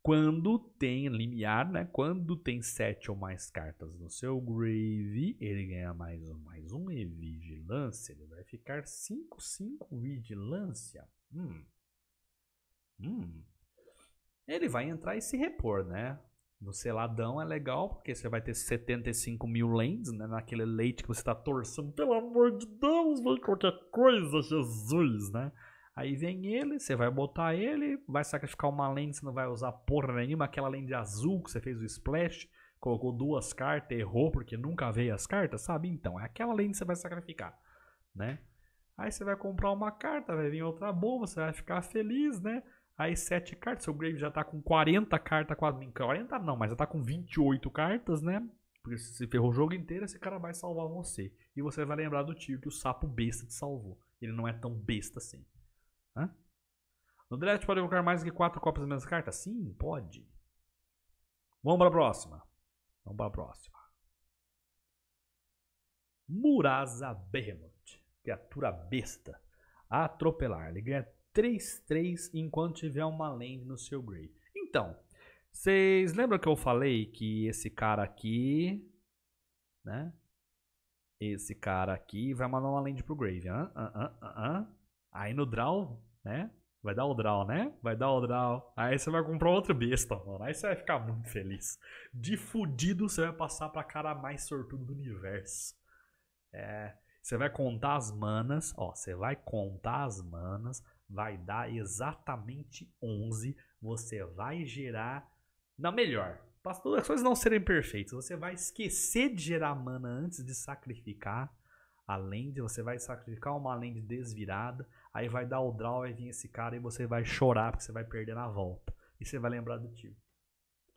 Quando tem limiar, né? Quando tem sete ou mais cartas no seu grave, ele ganha mais um, mais um e vigilância. Ele vai ficar 5, 5 vigilância. Hum. Hum. Ele vai entrar e se repor, né? No seladão é legal, porque você vai ter 75 mil lentes, né? Naquele leite que você tá torcendo, pelo amor de Deus, vai qualquer coisa, Jesus, né? Aí vem ele, você vai botar ele, vai sacrificar uma lente, você não vai usar porra nenhuma, aquela de azul que você fez o splash, colocou duas cartas, errou porque nunca veio as cartas, sabe? Então, é aquela lente que você vai sacrificar, né? Aí você vai comprar uma carta, vai vir outra boa, você vai ficar feliz, né? Aí 7 cartas, seu Grave já tá com 40 cartas, 40 não, mas já tá com 28 cartas, né? Porque se você ferrou o jogo inteiro, esse cara vai salvar você. E você vai lembrar do tio que o sapo besta te salvou. Ele não é tão besta assim. Hã? No draft pode colocar mais que 4 cópias das mesmas cartas? Sim, pode. Vamos pra próxima. Vamos pra próxima. Murasa Behemoth. Criatura besta. Atropelar. Ele ganha 3-3 enquanto tiver uma land no seu grave. Então, vocês lembram que eu falei que esse cara aqui, né? Esse cara aqui vai mandar uma land pro Grave. Hein? Uh, uh, uh, Aí no draw, né? Vai dar o draw, né? Vai dar o draw. Aí você vai comprar outro besta, mano. Aí você vai ficar muito feliz. De fudido, você vai passar pra cara mais sortudo do universo. É. Você vai contar as manas, ó. Você vai contar as manas vai dar exatamente 11. Você vai gerar. na melhor. Para as coisas não serem perfeitas, você vai esquecer de gerar mana antes de sacrificar a land. Você vai sacrificar uma land desvirada. Aí vai dar o draw, vai vir esse cara e você vai chorar porque você vai perder na volta. E você vai lembrar do tio.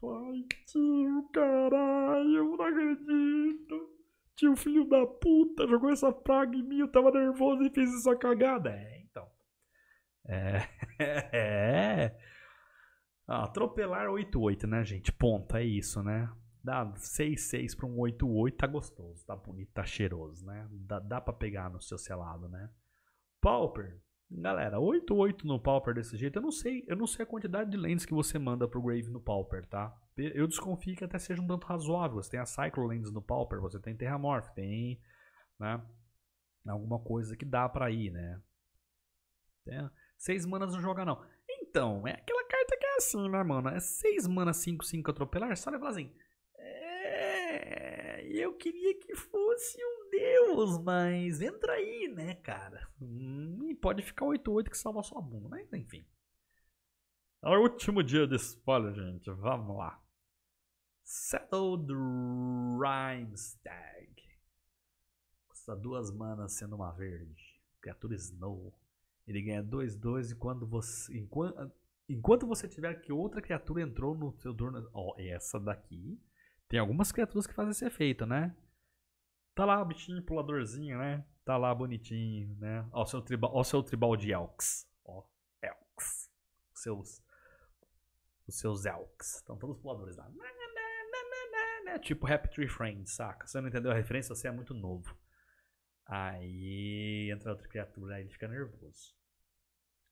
Ai, tio, caralho, eu não acredito. Tio, filho da puta, jogou essa praga em mim, eu tava nervoso e fiz essa cagada. É, é. <laughs> é. Ah, atropelar 8-8, né, gente? Ponta, é isso, né? Dá 6-6 para um 8-8, tá gostoso, tá bonito, tá cheiroso, né? Dá, dá para pegar no seu selado, né? Pauper. Galera, 8-8 no Pauper desse jeito, eu não sei, eu não sei a quantidade de lentes que você manda pro Grave no Pauper, tá? Eu desconfio que até seja um tanto razoável. Você tem a Cyclo Lens no Pauper, você tem Terramorph, tem, né? Alguma coisa que dá para ir, né? Tem, Seis manas não joga, não. Então, é aquela carta que é assim, né, mano? É seis manas, cinco, cinco atropelar. Só ele assim. É. Eu queria que fosse um deus, mas entra aí, né, cara? Hum, e pode ficar 8-8 que salva sua bunda, mas enfim. É o último dia de spoiler, gente. Vamos lá. Settled Rhymestag. Custa duas manas sendo uma verde. Criatura Snow. Ele ganha 2-2 e quando você. Enquanto, enquanto você tiver que outra criatura entrou no seu turno. Ó, oh, essa daqui. Tem algumas criaturas que fazem esse efeito, né? Tá lá o bichinho puladorzinho, né? Tá lá bonitinho, né? Ó, o seu tribal, ó, seu tribal de Elks. Ó, Elks. Os seus. Os seus Elks. Estão todos puladores lá. Tipo Happy Tree Friends, saca? Se você não entendeu a referência, você é muito novo. Aí entra outra criatura, aí ele fica nervoso.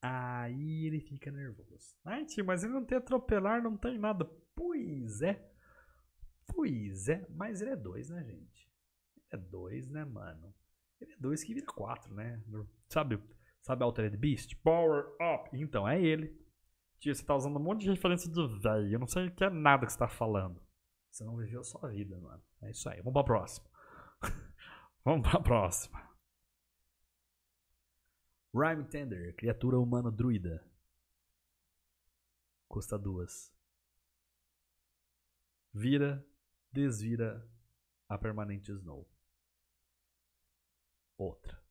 Aí ele fica nervoso. Ai, tio, mas ele não tem atropelar, não tem nada. Pois é. Pois é. Mas ele é dois, né, gente? Ele é dois, né, mano? Ele é dois que vira quatro, né? Sabe, sabe Altered Beast? Power Up. Então, é ele. Tio, você tá usando um monte de referência de velho. Eu não sei o que é nada que você tá falando. Você não viveu sua vida, mano. É isso aí. Vamos pra próxima. <laughs> Vamos pra próxima. Rhyme Tender, criatura humano druida. Custa duas. Vira, desvira a permanente Snow. Outra.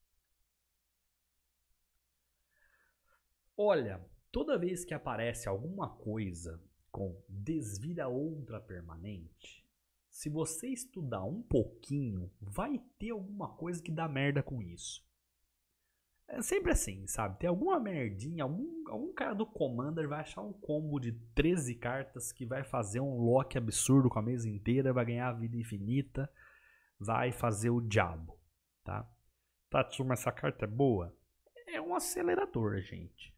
Olha, toda vez que aparece alguma coisa com desvira outra permanente, se você estudar um pouquinho, vai ter alguma coisa que dá merda com isso. É sempre assim, sabe? Tem alguma merdinha, algum, algum cara do Commander vai achar um combo de 13 cartas que vai fazer um lock absurdo com a mesa inteira, vai ganhar a vida infinita, vai fazer o diabo, tá? Tatsuma, tá, essa carta é boa? É um acelerador, gente.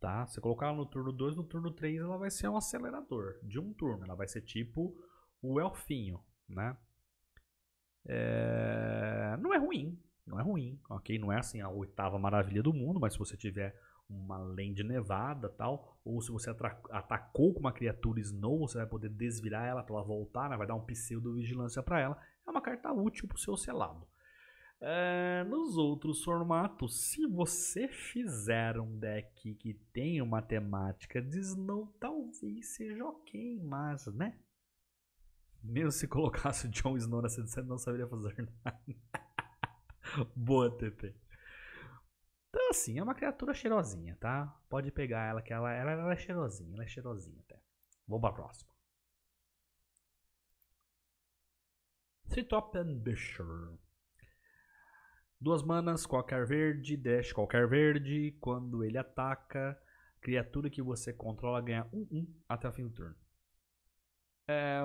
Tá? Você colocar ela no turno 2, no turno 3 ela vai ser um acelerador de um turno. Ela vai ser tipo o elfinho, né? É... Não é ruim, não é ruim, ok? Não é assim a oitava maravilha do mundo, mas se você tiver uma lente nevada tal, ou se você atacou com uma criatura Snow, você vai poder desvirar ela para ela voltar, né? vai dar um pseudo-vigilância para ela. É uma carta útil para o seu selado. É, nos outros formatos, se você fizer um deck que tem uma temática de Snow, talvez seja ok, mas, né? Mesmo se colocasse o Jon Snow nessa edição, não saberia fazer <laughs> nada. Boa, TP. Então, assim, é uma criatura cheirosinha, tá? Pode pegar ela, que ela, ela, ela é cheirosinha, ela é cheirosinha até. Vamos pra próxima. Tritop and Bisher. Duas manas, qualquer verde, dash qualquer verde. Quando ele ataca, criatura que você controla ganha 1-1 um, um, até o fim do turno. É...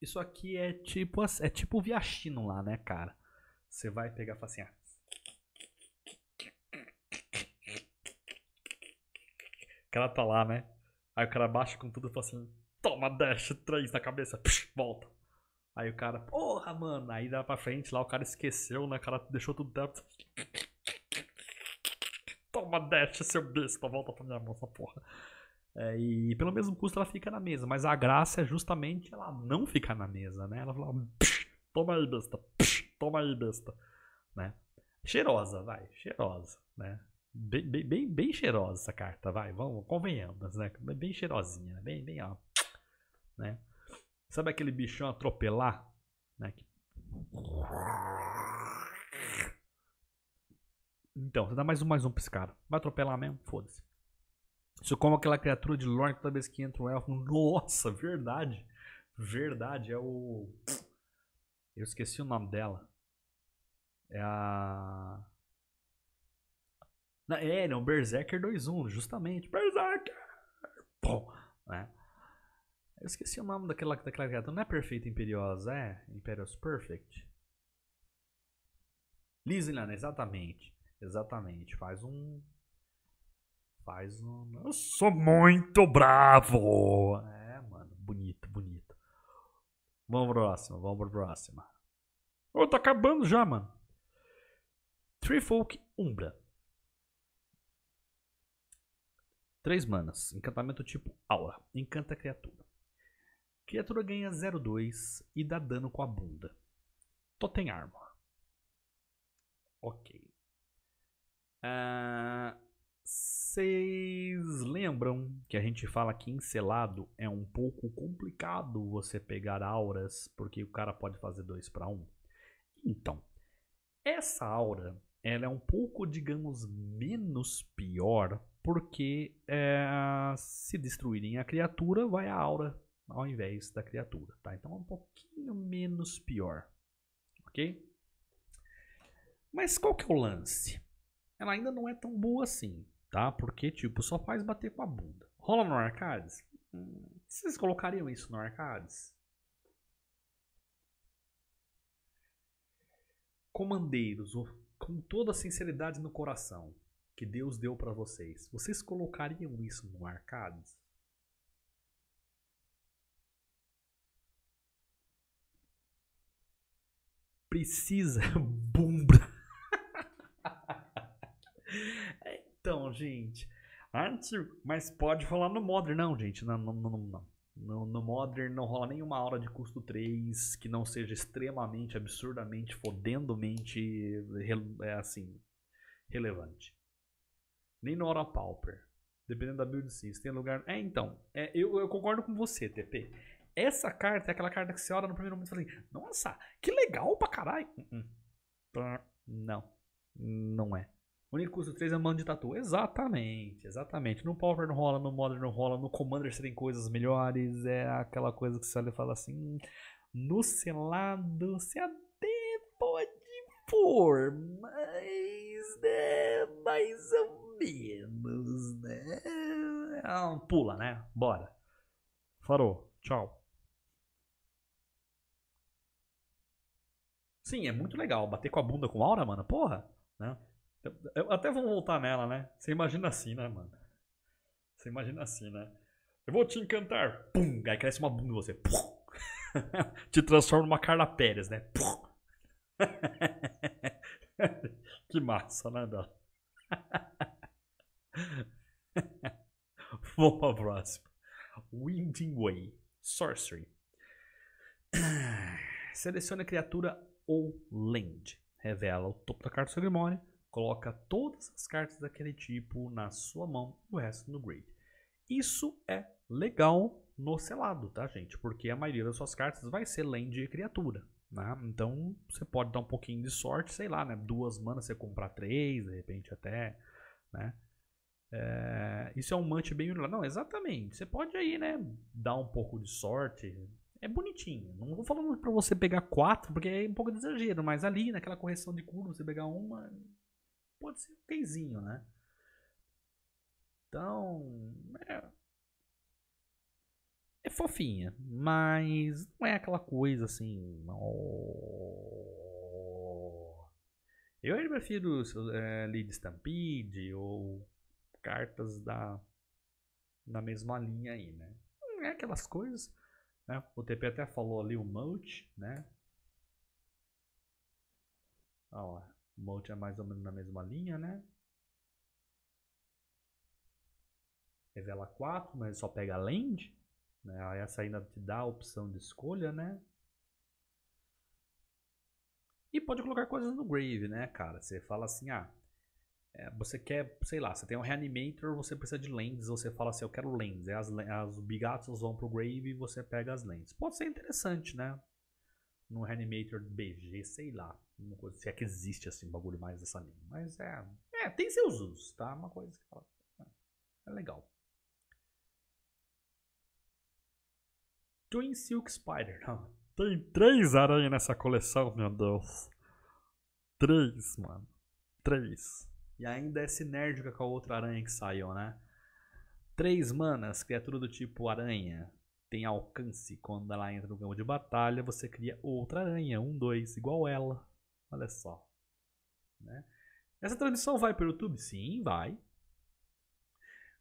Isso aqui é tipo, é tipo Viachino lá, né, cara? Você vai pegar e falar assim, ah, O cara tá lá, né? Aí o cara baixa com tudo e fala assim: toma, dash, três na cabeça, psh, volta. Aí o cara, porra, mano. Aí dá pra frente lá, o cara esqueceu, né? O cara deixou tudo dentro. Toma, dash, seu besta, volta pra minha mão, essa porra. É, e pelo mesmo custo ela fica na mesa, mas a graça é justamente ela não ficar na mesa, né? Ela fala: psh, toma aí, besta, psh, Toma aí, besta. Né? Cheirosa, vai. Cheirosa, né? Bem, bem, bem, bem cheirosa essa carta, vai. Vamos, convenhamos, né? Bem cheirosinha, né? Bem, bem, ó. Né? Sabe aquele bichão atropelar? Né? Que... Então, você dá mais um, mais um pra esse cara. Vai atropelar mesmo? Foda-se. Isso como aquela criatura de Lorne toda vez que entra um elfo. Nossa, verdade. Verdade, é o. Eu esqueci o nome dela. É a. Não, é, não, Berserker 2.1, justamente. Berserker! Pô! né? Eu esqueci o nome daquela, daquela criatura. Não é Perfeita Imperiosa, é Imperius Perfect. Lislana, né? exatamente. Exatamente. Faz um. Faz um. Eu sou muito bravo! É, mano. Bonito, bonito. Vamos pro próximo, vamos pro próximo. Ô, oh, tá acabando já, mano. Treefolk Umbra. Três manas. Encantamento tipo Aura. Encanta a criatura. Criatura ganha 0,2 e dá dano com a bunda. Totem Armor. Ok. Vocês ah, uh, lembram que a gente fala que em selado é um pouco complicado você pegar auras, porque o cara pode fazer dois para Um? Então, essa aura ela é um pouco, digamos, menos pior, porque é, se destruírem a criatura, vai a aura ao invés da criatura, tá? Então é um pouquinho menos pior, ok? Mas qual que é o lance? Ela ainda não é tão boa assim, tá? Porque, tipo, só faz bater com a bunda. Rola no arcades? Hum, vocês colocariam isso no arcades? Comandeiros, com toda a sinceridade no coração que Deus deu para vocês, vocês colocariam isso no arcade? Precisa <laughs> bumbra. <laughs> então, gente, antes, mas pode falar no Modern, não, gente, não, não, não, não. No, no Modern não rola nenhuma hora de custo 3 que não seja extremamente, absurdamente, mente é assim, relevante. Nem no hora Pauper. Dependendo da build sim. Se tem lugar. É, então. É, eu, eu concordo com você, TP. Essa carta é aquela carta que você olha no primeiro momento e fala assim: Nossa, que legal pra caralho. Hum, hum. Não. Não é. O único custo 3 é mando de tatu. Exatamente, exatamente. No Power não rola, no Modern não rola, no Commander você tem coisas melhores. É aquela coisa que você olha e fala assim. Hum, no selado, você até pode pôr, mas. Né, mais ou menos, né? Ah, pula, né? Bora. Falou. Tchau. Sim, é muito legal. Bater com a bunda com aura, mano. Porra, né? Eu até vou voltar nela, né? Você imagina assim, né, mano? Você imagina assim, né? Eu vou te encantar. Pum! Aí cresce uma bunda você. Pum! <laughs> te transforma numa Carla Pérez, né? Pum! <laughs> que massa, né, Dó? <laughs> Vamos pra próxima. Winding Way. Sorcery. <clears throat> Selecione a criatura ou land. Revela o topo da carta do seu grimório Coloca todas as cartas daquele tipo na sua mão e o resto no grade. Isso é legal no selado, tá, gente? Porque a maioria das suas cartas vai ser land de criatura. Né? Então você pode dar um pouquinho de sorte, sei lá, né? Duas manas você comprar três, de repente até. Né? É, isso é um mante bem unilateral. Não, exatamente. Você pode aí, né? Dar um pouco de sorte. É bonitinho. Não vou falando para você pegar quatro, porque é um pouco de exagero, mas ali naquela correção de curva, você pegar uma, pode ser okzinho, né? Então. É, é fofinha, mas não é aquela coisa assim. Oh... Eu ainda prefiro é, Lead Stampede ou cartas da, da mesma linha aí, né? Não é aquelas coisas. Né? O TP até falou ali o Mulch, né? Olha lá. O Molt é mais ou menos na mesma linha, né? Revela 4, mas só pega land. Né? Essa ainda te dá a opção de escolha, né? E pode colocar coisas no grave, né, cara? Você fala assim, ah, é, você quer, sei lá, você tem um reanimator, você precisa de lentes, você fala assim, eu quero lentes. As, as bigatos vão pro grave e você pega as lentes. Pode ser interessante, né? no Reanimator BG, sei lá. Uma coisa, se é que existe assim, um bagulho mais dessa linha. Mas é. É, tem seus usos, tá? É uma coisa que fala. É, é legal. Twin Silk Spider. Não. <laughs> Tem três aranhas nessa coleção, meu Deus. Três, mano. Três. E ainda é sinérgica com a outra aranha que saiu, né? Três manas, criatura do tipo aranha tem alcance. Quando ela entra no campo de batalha, você cria outra aranha, um, dois, igual ela. Olha só. Né? Essa transmissão vai para o YouTube? Sim, vai.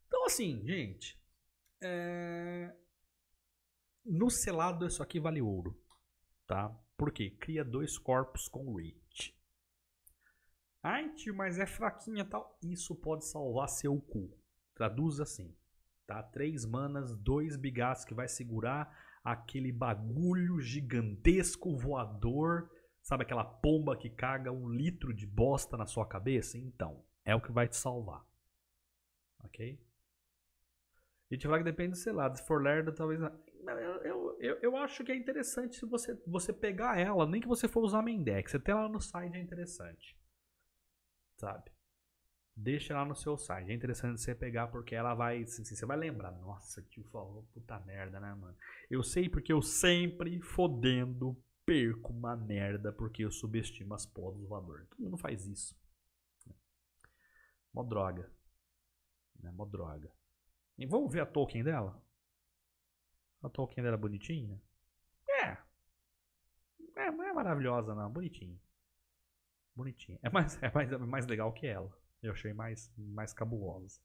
Então, assim, gente. É... No selado, isso aqui vale ouro. Tá? Porque cria dois corpos com reach. Ai, tio, mas é fraquinha tal. Isso pode salvar seu cu. Traduz assim tá? Três manas, dois bigaços que vai segurar aquele bagulho gigantesco voador, sabe aquela pomba que caga um litro de bosta na sua cabeça? Então, é o que vai te salvar, ok? E te falar que depende, sei lá, se for lerda, talvez. Eu, eu, eu acho que é interessante se você, você pegar ela, nem que você for usar Mendex, até lá no site é interessante, sabe? deixa lá no seu site. É interessante você pegar porque ela vai, assim, você vai lembrar. Nossa, tio falou puta merda, né, mano? Eu sei porque eu sempre fodendo perco uma merda porque eu subestimo as podas do valor. Todo mundo faz isso. Né? Mó droga. Né? Mó droga. E vamos ver a token dela? A token dela é bonitinha? É. É, não é maravilhosa não, bonitinha. Bonitinha. É mais, <laughs> é mais, é mais legal que ela. Eu achei mais, mais cabulosa.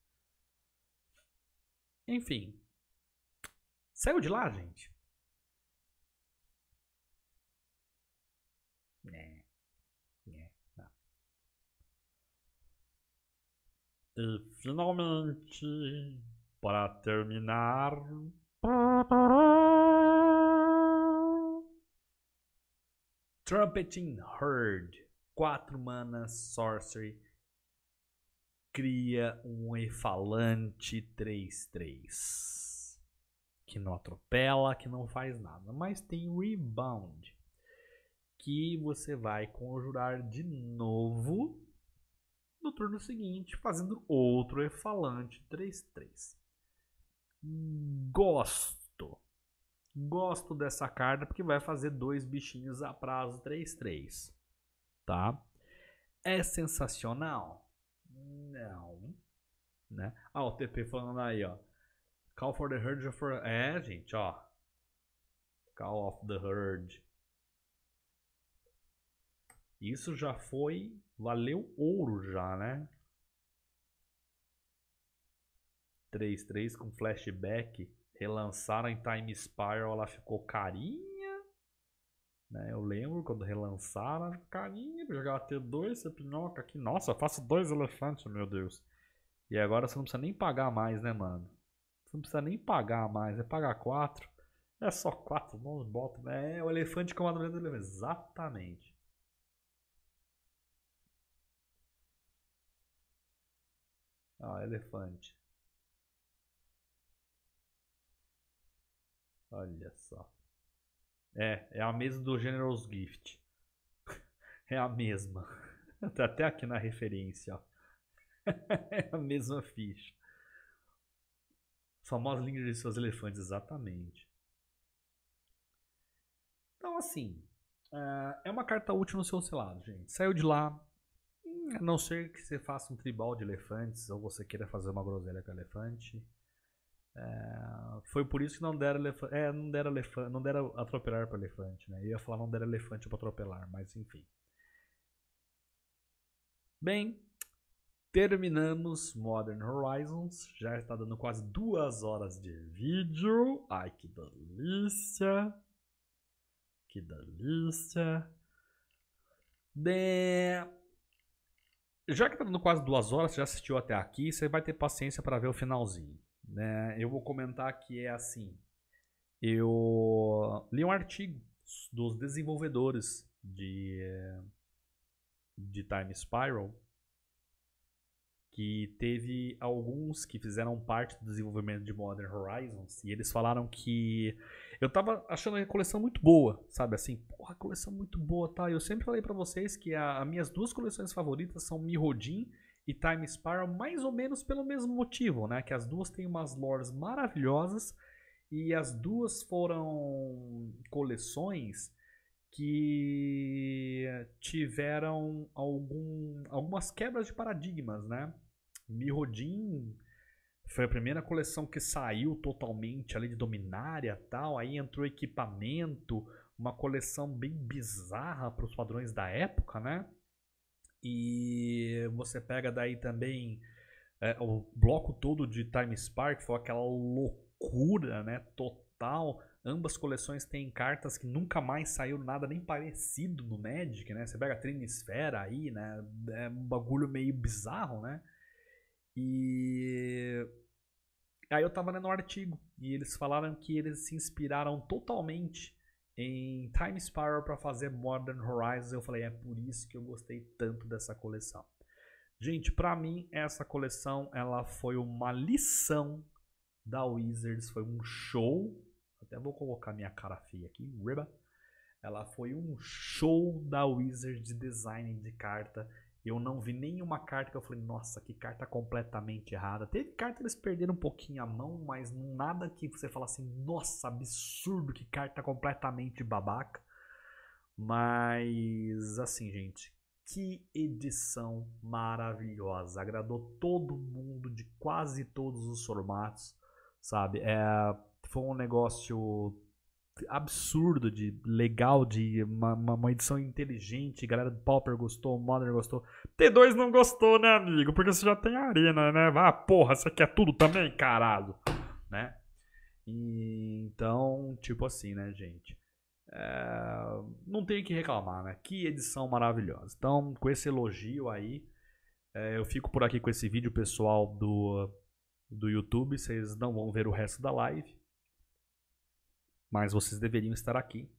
Enfim. Saiu de lá, gente? Né. Né. Não. Tá. E finalmente, para terminar. Trumpeting Herd. Quatro manas, sorcery cria um efalante 3-3. Que não atropela, que não faz nada. Mas tem rebound. Que você vai conjurar de novo no turno seguinte, fazendo outro efalante 3-3. Gosto. Gosto dessa carta porque vai fazer dois bichinhos a prazo 3-3. Tá? É sensacional? Não. Né? Ah, o TP falando aí, ó. Call for the Herd. For... É, gente, ó. Call of the Herd. Isso já foi. Valeu ouro já, né? 3-3 com flashback. Relançaram em Time Spiral, ela ficou carinha. Né? Eu lembro quando relançaram, carinha jogava ter dois essa pinoca aqui. Nossa, faço dois elefantes, meu Deus. E agora você não precisa nem pagar mais, né, mano? Você não precisa nem pagar mais, é pagar quatro. É só quatro mãos, bota. Né? É o elefante com a do elefante. Exatamente. Ah, elefante. Olha só. É, é a mesma do Generous Gift. <laughs> É a mesma. <laughs> Tá até aqui na referência, ó. <laughs> É a mesma ficha. Famosa língua de seus elefantes, exatamente. Então, assim, é, é uma carta útil no seu selado, gente. Saiu de lá, hum, a não ser que você faça um tribal de elefantes ou você queira fazer uma groselha com elefante, é, foi por isso que não deram elefante. É, não deram elefante, não deram atropelar para elefante, né? Eu ia falar não deram elefante para atropelar, mas enfim. Bem, terminamos Modern Horizons. Já está dando quase duas horas de vídeo. Ai, que delícia! Que delícia! De... Já que está dando quase duas horas, você já assistiu até aqui, você vai ter paciência para ver o finalzinho. Né? Eu vou comentar que é assim. Eu li um artigo dos desenvolvedores de, de Time Spiral que teve alguns que fizeram parte do desenvolvimento de Modern Horizons e eles falaram que eu tava achando a coleção muito boa, sabe assim, porra, coleção muito boa, tá? Eu sempre falei para vocês que as minhas duas coleções favoritas são Mirrodin e Time Spiral mais ou menos pelo mesmo motivo, né? Que as duas têm umas lores maravilhosas e as duas foram coleções que tiveram algum, algumas quebras de paradigmas, né? Mirrodin foi a primeira coleção que saiu totalmente ali de Dominária tal, aí entrou equipamento, uma coleção bem bizarra para os padrões da época, né? E você pega daí também é, o bloco todo de Time Spark, foi aquela loucura né, total. Ambas coleções têm cartas que nunca mais saiu nada nem parecido no Magic, né? Você pega a Trinisfera aí, né? É um bagulho meio bizarro, né? E aí eu tava lendo um artigo e eles falaram que eles se inspiraram totalmente em Time Spiral para fazer Modern Horizons. Eu falei, é por isso que eu gostei tanto dessa coleção. Gente, para mim essa coleção ela foi uma lição da Wizards, foi um show. Até vou colocar minha cara feia aqui, Riba. Ela foi um show da Wizards de design de carta eu não vi nenhuma carta que eu falei, nossa, que carta completamente errada. Teve carta que eles perderam um pouquinho a mão, mas nada que você fala assim, nossa, absurdo, que carta completamente babaca. Mas, assim, gente, que edição maravilhosa. Agradou todo mundo de quase todos os formatos, sabe? É, foi um negócio absurdo de legal, de uma, uma, uma edição inteligente, a galera do Pauper gostou, o Modern gostou. T2 não gostou, né, amigo? Porque você já tem arena, né? Ah, porra, você quer tudo também, caralho, né? E, então, tipo assim, né, gente? É, não tem que reclamar, né? Que edição maravilhosa. Então, com esse elogio aí, é, eu fico por aqui com esse vídeo pessoal do, do YouTube. Vocês não vão ver o resto da live. Mas vocês deveriam estar aqui.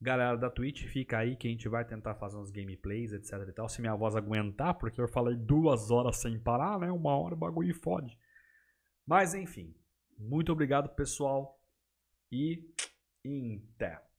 Galera da Twitch, fica aí que a gente vai tentar fazer uns gameplays, etc e tal. Se minha voz aguentar, porque eu falei duas horas sem parar, né? Uma hora o bagulho fode. Mas enfim, muito obrigado pessoal e <tsk> até.